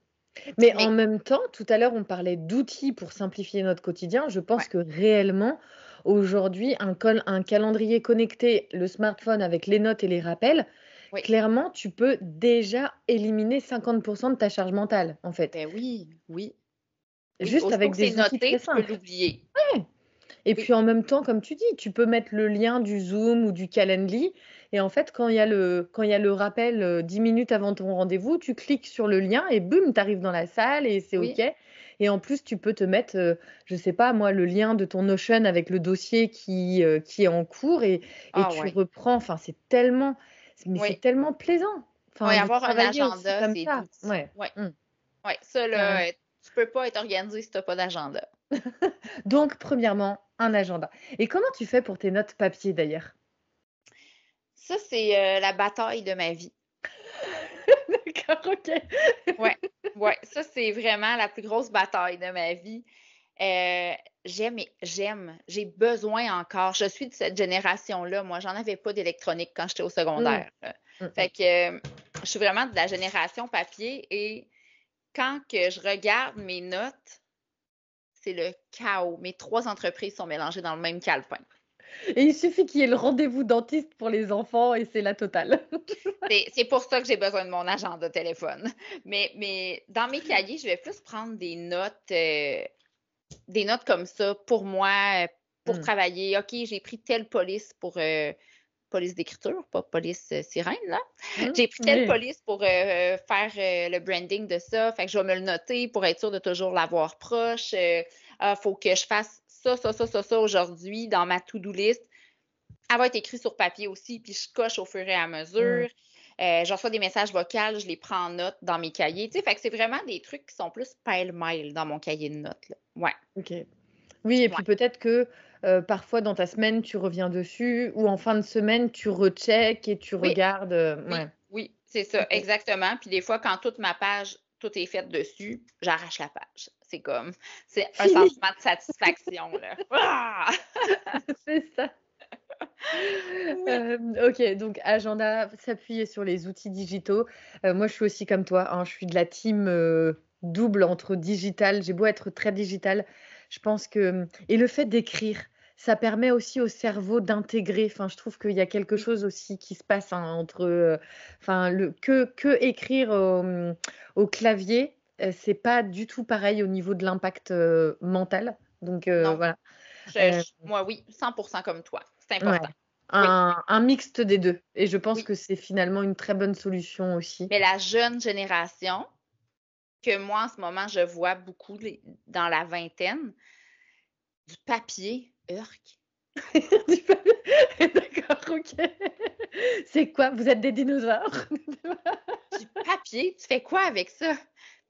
Mais, en même temps, tout à l'heure, on parlait d'outils pour simplifier notre quotidien. Je pense que réellement, aujourd'hui, un, calendrier connecté, le smartphone avec les notes et les rappels, clairement, tu peux déjà éliminer 50% de ta charge mentale, en fait. Ben oui, oui. Juste avec des notes, Tu peux l'oublier. Et puis en même temps, comme tu dis, tu peux mettre le lien du Zoom ou du Calendly. Et en fait, quand il y a le, le rappel 10 euh, minutes avant ton rendez-vous, tu cliques sur le lien et boum, tu arrives dans la salle et c'est OK. Et en plus, tu peux te mettre, je euh, je sais pas, moi, le lien de ton Notion avec le dossier qui, euh, qui est en cours et, ah tu reprends. Enfin, c'est tellement, c'est tellement plaisant. Enfin, oui, avoir un agenda, c'est ça. Tout. Ouais. Ouais. Mmh. ça, là, tu peux pas être organisé si tu n'as pas d'agenda. <laughs> Donc, premièrement, un agenda. Et comment tu fais pour tes notes papier d'ailleurs Ça, c'est euh, la bataille de ma vie. <laughs> D'accord, ok. <laughs> ouais, ça, c'est vraiment la plus grosse bataille de ma vie. Euh, j'aime et j'aime. J'ai besoin encore. Je suis de cette génération-là. Moi, j'en avais pas d'électronique quand j'étais au secondaire. Mmh. Mmh, mmh. Fait que euh, je suis vraiment de la génération papier et quand que je regarde mes notes, c'est le chaos. Mes trois entreprises sont mélangées dans le même calepin. Et il suffit qu'il y ait le rendez-vous dentiste pour les enfants et c'est la totale. <laughs> c'est pour ça que j'ai besoin de mon agenda téléphone. Mais, mais dans mes cahiers, je vais plus prendre des notes, euh, des notes comme ça pour moi, euh, pour hmm. travailler. OK, j'ai pris telle police pour euh, police d'écriture, pas police euh, sirène, là. Hein? j'ai pris telle police pour euh, euh, faire le branding de ça. Fait que je vais me le noter pour être sûr de toujours l'avoir proche. Ah, faut que je fasse ça, ça, ça, ça, ça aujourd'hui dans ma to-do list. Elle va être écrite sur papier aussi, puis je coche au fur et à mmh. mesure. je reçois des messages vocaux, je les prends en note dans mes cahiers. fait que c'est vraiment des trucs qui sont plus pêle-mêle dans mon cahier de notes. Là. Ouais. OK. Oui, et puis peut-être que euh, parfois, dans ta semaine, tu reviens dessus, ou en fin de semaine, tu recheck et tu regardes. Euh, oui, c'est ça, exactement. Puis des fois, quand toute ma page, tout est fait dessus, j'arrache la page. C'est comme, c'est un sentiment de satisfaction. <laughs> Ah! <laughs> c'est ça. Euh, ok, donc agenda, s'appuyer sur les outils digitaux. moi, je suis aussi comme toi, hein, je suis de la team double entre digital. J'ai beau être très digital, je pense que et le fait d'écrire, ça permet aussi au cerveau d'intégrer. Enfin, je trouve qu'il y a quelque chose aussi qui se passe hein, entre, euh, enfin, le que que écrire au, clavier, euh, c'est pas du tout pareil au niveau de l'impact euh, mental. Donc voilà. moi, oui, 100% comme toi. C'est important. Un, un, mixte des deux. Et je pense que c'est finalement une très bonne solution aussi. Mais la jeune génération, que moi en ce moment je vois beaucoup dans la vingtaine, du papier, Urk <laughs> <laughs> D'accord, ok. C'est quoi Vous êtes des dinosaures papier, tu fais quoi avec ça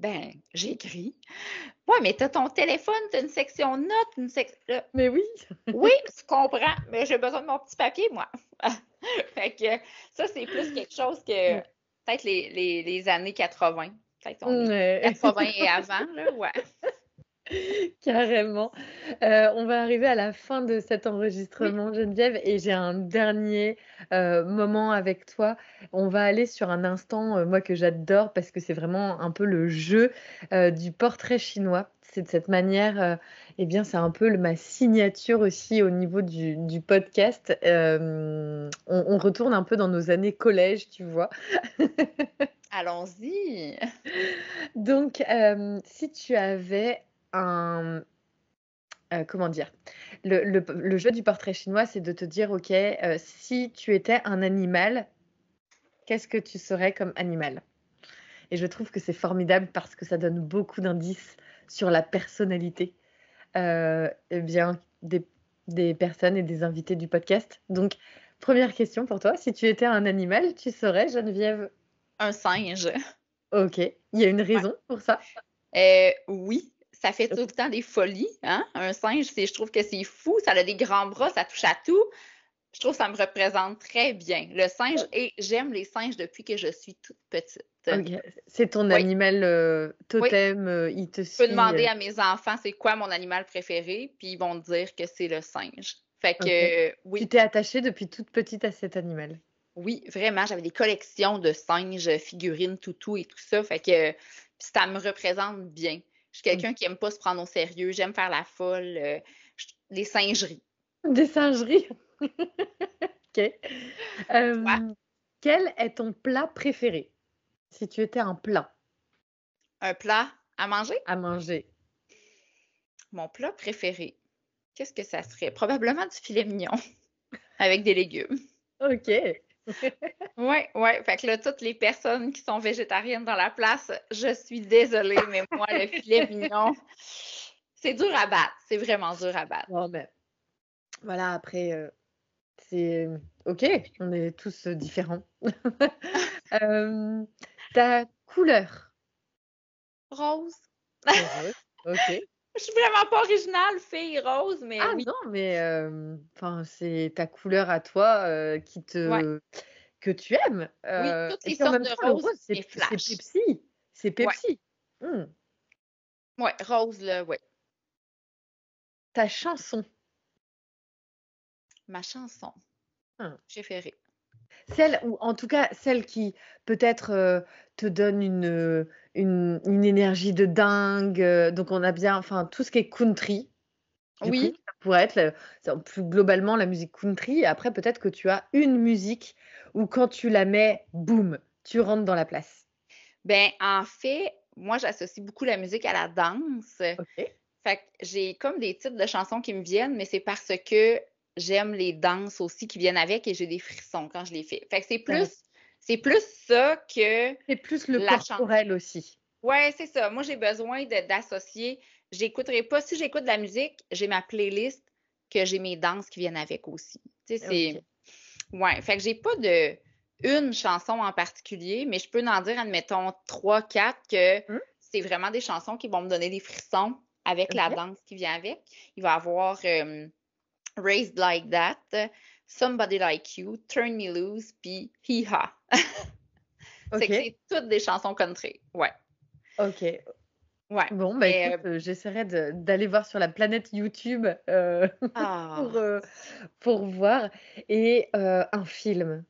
Ben, j'écris. Ouais, mais t'as ton téléphone, t'as une section notes, une section. Mais oui. oui, je comprends, mais j'ai besoin de mon petit papier, moi. <laughs> fait que ça, c'est plus quelque chose que mm. peut-être les, années 80. Peut-être 80 et avant, là, ouais. <laughs> Carrément. Euh, on va arriver à la fin de cet enregistrement, Geneviève, et j'ai un dernier euh, moment avec toi. On va aller sur un instant, euh, moi que j'adore, parce que c'est vraiment un peu le jeu du portrait chinois. C'est de cette manière, et eh bien, c'est un peu ma signature aussi au niveau du, podcast. On, retourne un peu dans nos années collège, tu vois. <laughs> Allons-y. Donc, si tu avais euh, comment dire le, jeu du portrait chinois, c'est de te dire, ok, euh, si tu étais un animal, qu'est-ce que tu serais comme animal Et je trouve que c'est formidable parce que ça donne beaucoup d'indices sur la personnalité euh, eh bien, des, personnes et des invités du podcast. Donc, première question pour toi, si tu étais un animal, tu serais Geneviève Un singe. Ok, il y a une raison pour ça oui, ça fait tout le temps des folies. Hein? Un singe, je trouve que c'est fou. Ça a des grands bras, ça touche à tout. Je trouve que ça me représente très bien. Le singe, euh. et j'aime les singes depuis que je suis toute petite. C'est ton animal euh, totem, euh, il te suit. Je peux demander à mes enfants c'est quoi mon animal préféré, puis ils vont dire que c'est le singe. Fait que, oui. Tu t'es attachée depuis toute petite à cet animal. Oui, vraiment. J'avais des collections de singes, figurines, toutous et tout ça. Fait que ça me représente bien. Je suis quelqu'un mm. qui aime pas se prendre au sérieux. J'aime faire la folle. Euh, les singeries. Des singeries. <laughs> OK. Euh, quel est ton plat préféré? Si tu étais un plat. Un plat à manger? À manger. Mon plat préféré. Qu'est-ce que ça serait? Probablement du filet mignon <laughs> avec des légumes. OK oui, oui. Fait que là, toutes les personnes qui sont végétariennes dans la place, je suis désolée, mais moi, le filet mignon, c'est dur à battre. C'est vraiment dur à battre. Non, ben, voilà, après, euh, c'est OK, on est tous euh, différents. <laughs> Euh, ta couleur Rose. Rose. OK. Je suis vraiment pas originale, fille rose, mais. Ah non, mais euh, c'est ta couleur à toi euh, qui te. que tu aimes. oui, euh, toutes les sortes de roses, c'est Pepsi. C'est Pepsi. Mmh. Ouais. rose, là, ouais. Ta chanson. Ma chanson. Hum. J'ai rire. Celle, ou en tout cas, celle qui peut-être te donne une une, énergie de dingue. Euh, donc on a bien, enfin tout ce qui est country. oui. ça pourrait être plus globalement la musique country. Après peut-être que tu as une musique où quand tu la mets, boum, tu rentres dans la place. Ben en fait, moi j'associe beaucoup la musique à la danse. Ok. Fait que j'ai comme des titres de chansons qui me viennent, mais c'est parce que j'aime les danses aussi qui viennent avec et j'ai des frissons quand je les fais. Fait que c'est plus c'est plus ça que. C'est plus le la corporel aussi. Oui, c'est ça. Moi, j'ai besoin d'associer. J'écouterai pas. Si j'écoute de la musique, j'ai ma playlist que j'ai mes danses qui viennent avec aussi. Tu sais, c'est. Fait que j'ai pas de une chanson en particulier, mais je peux en dire, admettons, trois, quatre que hum? c'est vraiment des chansons qui vont me donner des frissons avec la danse qui vient avec. Il va y avoir euh, Raised Like That. Somebody Like You, Turn Me Loose, puis Hee Ha. <laughs> C'est toutes des chansons country. Ouais. OK. Ouais. Bon, ben, j'essaierai d'aller voir sur la planète YouTube euh, <laughs> ah. pour, pour, voir. Et un film.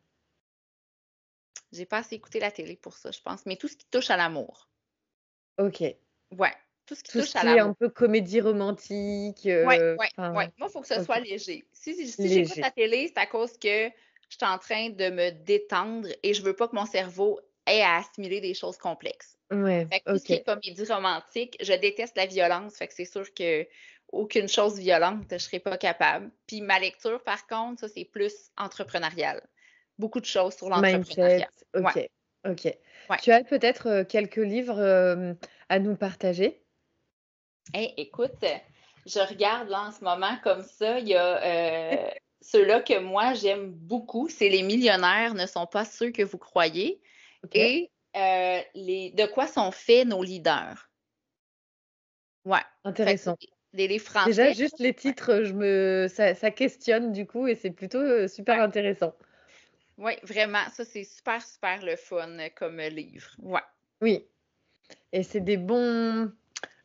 J'ai pas assez écouté la télé pour ça, je pense. Mais tout ce qui touche à l'amour. OK. Ouais tout ce qui est un peu comédie romantique. Oui, euh, ouais, Moi, il faut que ce soit léger. Si, j'écoute la télé, c'est à cause que je suis en train de me détendre et je veux pas que mon cerveau ait à assimiler des choses complexes. Ouais, fait que tout ce qui est comédie romantique, je déteste la violence. Fait que c'est sûr que aucune chose violente, je serais pas capable. Puis ma lecture, par contre, ça, c'est plus entrepreneurial. Beaucoup de choses sur l'entrepreneuriat. OK. OK. Tu as peut-être euh, quelques livres euh, à nous partager? eh écoute, je regarde là en ce moment comme ça, il y a euh, <laughs> ceux-là que moi j'aime beaucoup, c'est les millionnaires ne sont pas ceux que vous croyez. Et euh, les, de quoi sont faits nos leaders? Ouais. Intéressant. Les, Déjà, juste les titres, je me, ça, questionne du coup et c'est plutôt euh, super intéressant. Oui, vraiment. Ça, c'est super, super le fun comme livre. Ouais. Oui. Et c'est des bons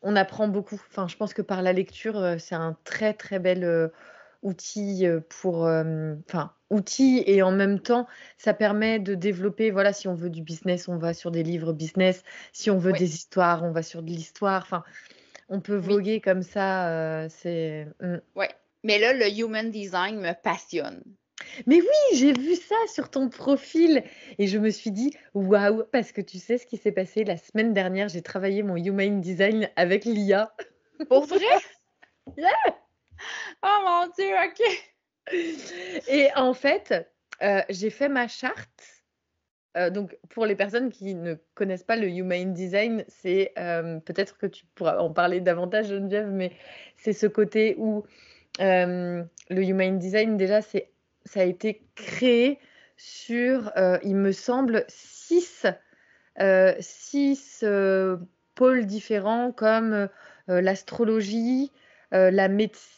on apprend beaucoup. Enfin, je pense que par la lecture, euh, c'est un très très bel euh, outil euh, pour, enfin, outil et en même temps, ça permet de développer. Voilà, si on veut du business, on va sur des livres business. Si on veut des histoires, on va sur de l'histoire. Enfin, on peut voguer comme ça. c'est. Mm. Ouais. Mais là, le human design me passionne. Mais oui, j'ai vu ça sur ton profil. Et je me suis dit, waouh, parce que tu sais ce qui s'est passé la semaine dernière, j'ai travaillé mon human design avec l'IA. Pour vrai <laughs> Yeah Oh mon dieu, ok. Et en fait, euh, j'ai fait ma charte. Euh, donc, pour les personnes qui ne connaissent pas le Human Design, c'est euh, peut-être que tu pourras en parler davantage, Geneviève, mais c'est ce côté où le Human Design, déjà, c'est ça a été créé sur, euh, il me semble, six, euh, six euh, pôles différents comme l'astrologie, la médecine.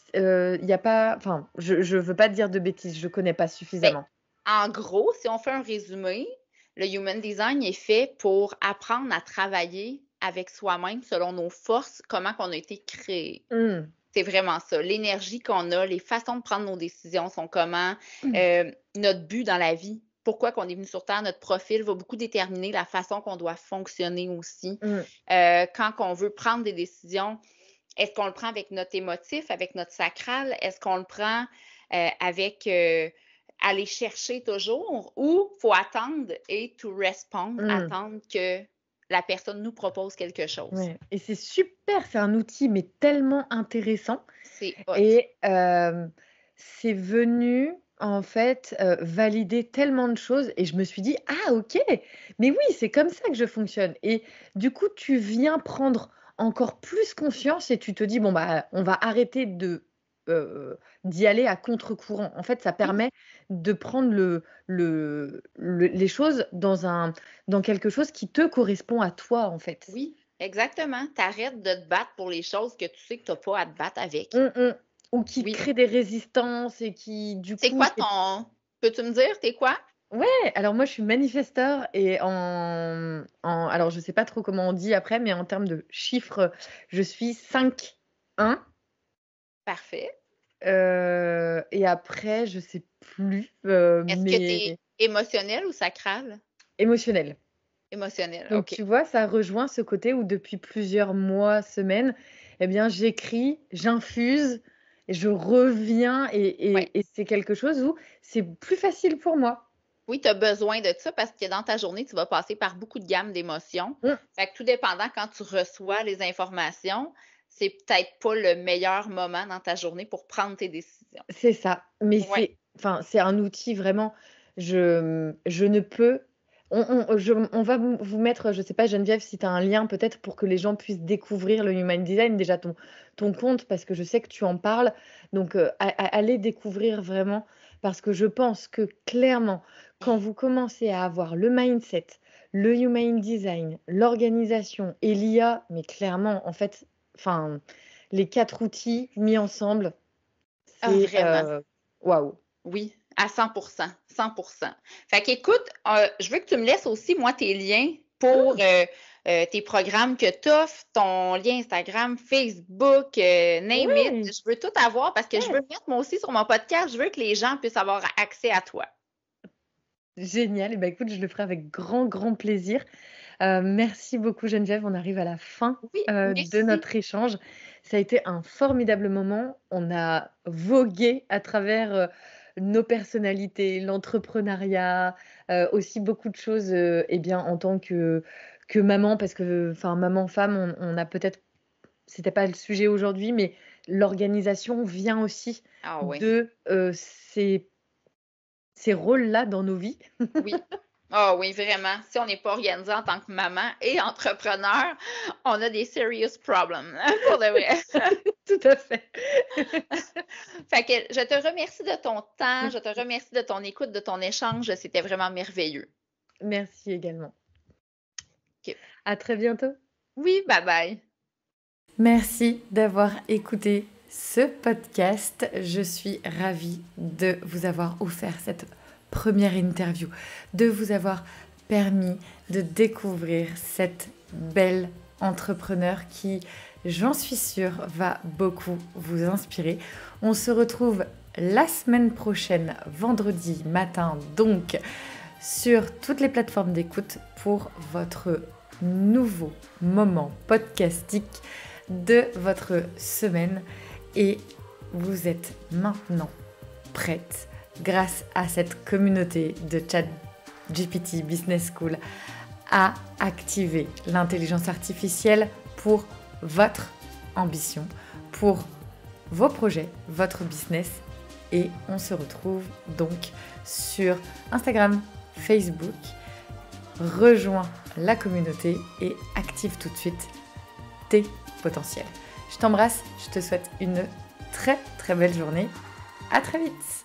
Il n'y a pas, enfin, je ne veux pas dire de bêtises, je ne connais pas suffisamment. Ben, en gros, si on fait un résumé, le human design est fait pour apprendre à travailler avec soi-même selon nos forces, comment on a été créé. Hmm c'est vraiment ça. L'énergie qu'on a, les façons de prendre nos décisions sont comment, mm. euh, notre but dans la vie, pourquoi qu'on est venu sur Terre, notre profil va beaucoup déterminer la façon qu'on doit fonctionner aussi. Mm. Euh, quand on veut prendre des décisions, est-ce qu'on le prend avec notre émotif, avec notre sacral? Est-ce qu'on le prend euh, avec aller chercher toujours ou faut attendre et to respond, mm. attendre que la personne nous propose quelque chose. Et c'est super, c'est un outil, mais tellement intéressant. C'est Et euh, c'est venu, en fait, euh, valider tellement de choses. Et je me suis dit, ah ok, mais oui, c'est comme ça que je fonctionne. Et du coup, tu viens prendre encore plus conscience et tu te dis, bon, bah, on va arrêter de euh, d'y aller à contre-courant. En fait, ça mmh. permet de prendre le, le, les choses dans, un, dans quelque chose qui te correspond à toi, en fait. Oui, exactement. T'arrêtes de te battre pour les choses que tu sais que t'as pas à te battre avec. Mmh, mmh. Ou qui créent des résistances et qui, du coup... C'est quoi ton... Peux-tu me dire, t'es quoi? Ouais, alors moi je suis manifesteur et en, en, Alors je sais pas trop comment on dit après, mais en termes de chiffres, je suis 5-1. Parfait. Euh, et après, je sais plus. Euh, Est-ce que tu es émotionnel ou sacral? Émotionnel. Émotionnel. Donc, tu vois, ça rejoint ce côté où depuis plusieurs mois, semaines, eh bien, j'écris, j'infuse, je reviens et, et c'est quelque chose où c'est plus facile pour moi. Oui, tu as besoin de ça parce que dans ta journée, tu vas passer par beaucoup de gammes d'émotions. Hum. Fait que tout dépendant quand tu reçois les informations, c'est peut-être pas le meilleur moment dans ta journée pour prendre tes décisions. C'est ça. Mais c'est, enfin, un outil vraiment. Je, je ne peux. On, va vous mettre, je sais pas Geneviève, si tu as un lien peut-être pour que les gens puissent découvrir le Human Design, déjà ton, ton compte, parce que je sais que tu en parles. Donc, euh, allez découvrir vraiment, parce que je pense que clairement, quand vous commencez à avoir le mindset, le Human Design, l'organisation et l'IA, mais clairement, en fait, enfin, les quatre outils mis ensemble, ah, c'est euh, waouh. wow. Oui, à 100 100 Fait qu'écoute, euh, je veux que tu me laisses aussi, moi, tes liens pour ah. euh, tes programmes que tu offres, ton lien Instagram, Facebook, name it. Je veux tout avoir parce que je veux mettre moi aussi sur mon podcast. Je veux que les gens puissent avoir accès à toi. Génial. Eh ben écoute, je le ferai avec grand, grand plaisir. Euh, merci beaucoup Geneviève, on arrive à la fin euh, de notre échange. Ça a été un formidable moment. On a vogué à travers euh, nos personnalités, l'entrepreneuriat, aussi beaucoup de choses Et eh bien, en tant que, que maman, parce que enfin, maman-femme, on, a peut-être, c'était pas le sujet aujourd'hui, mais l'organisation vient aussi ah de ces ces rôles-là dans nos vies. oui, <laughs> Ah oh oui, vraiment. Si on n'est pas organisé en tant que maman et entrepreneur, on a des serious problems, hein, pour de vrai. <laughs> Tout à fait. <laughs> fait que je te remercie de ton temps, je te remercie de ton écoute, de ton échange. C'était vraiment merveilleux. Merci également. À très bientôt. Oui, bye bye. Merci d'avoir écouté ce podcast. Je suis ravie de vous avoir offert cette première interview, de vous avoir permis de découvrir cette belle entrepreneur qui, j'en suis sûre, va beaucoup vous inspirer. On se retrouve la semaine prochaine, vendredi matin, donc sur toutes les plateformes d'écoute pour votre nouveau moment podcastique de votre semaine. Et vous êtes maintenant prête grâce à cette communauté de chat GPT Business School à activer l'intelligence artificielle pour votre ambition, pour vos projets, votre business. Et on se retrouve donc sur Instagram, Facebook. Rejoins la communauté et active tout de suite tes potentiels. Je t'embrasse, je te souhaite une très très belle journée. À très vite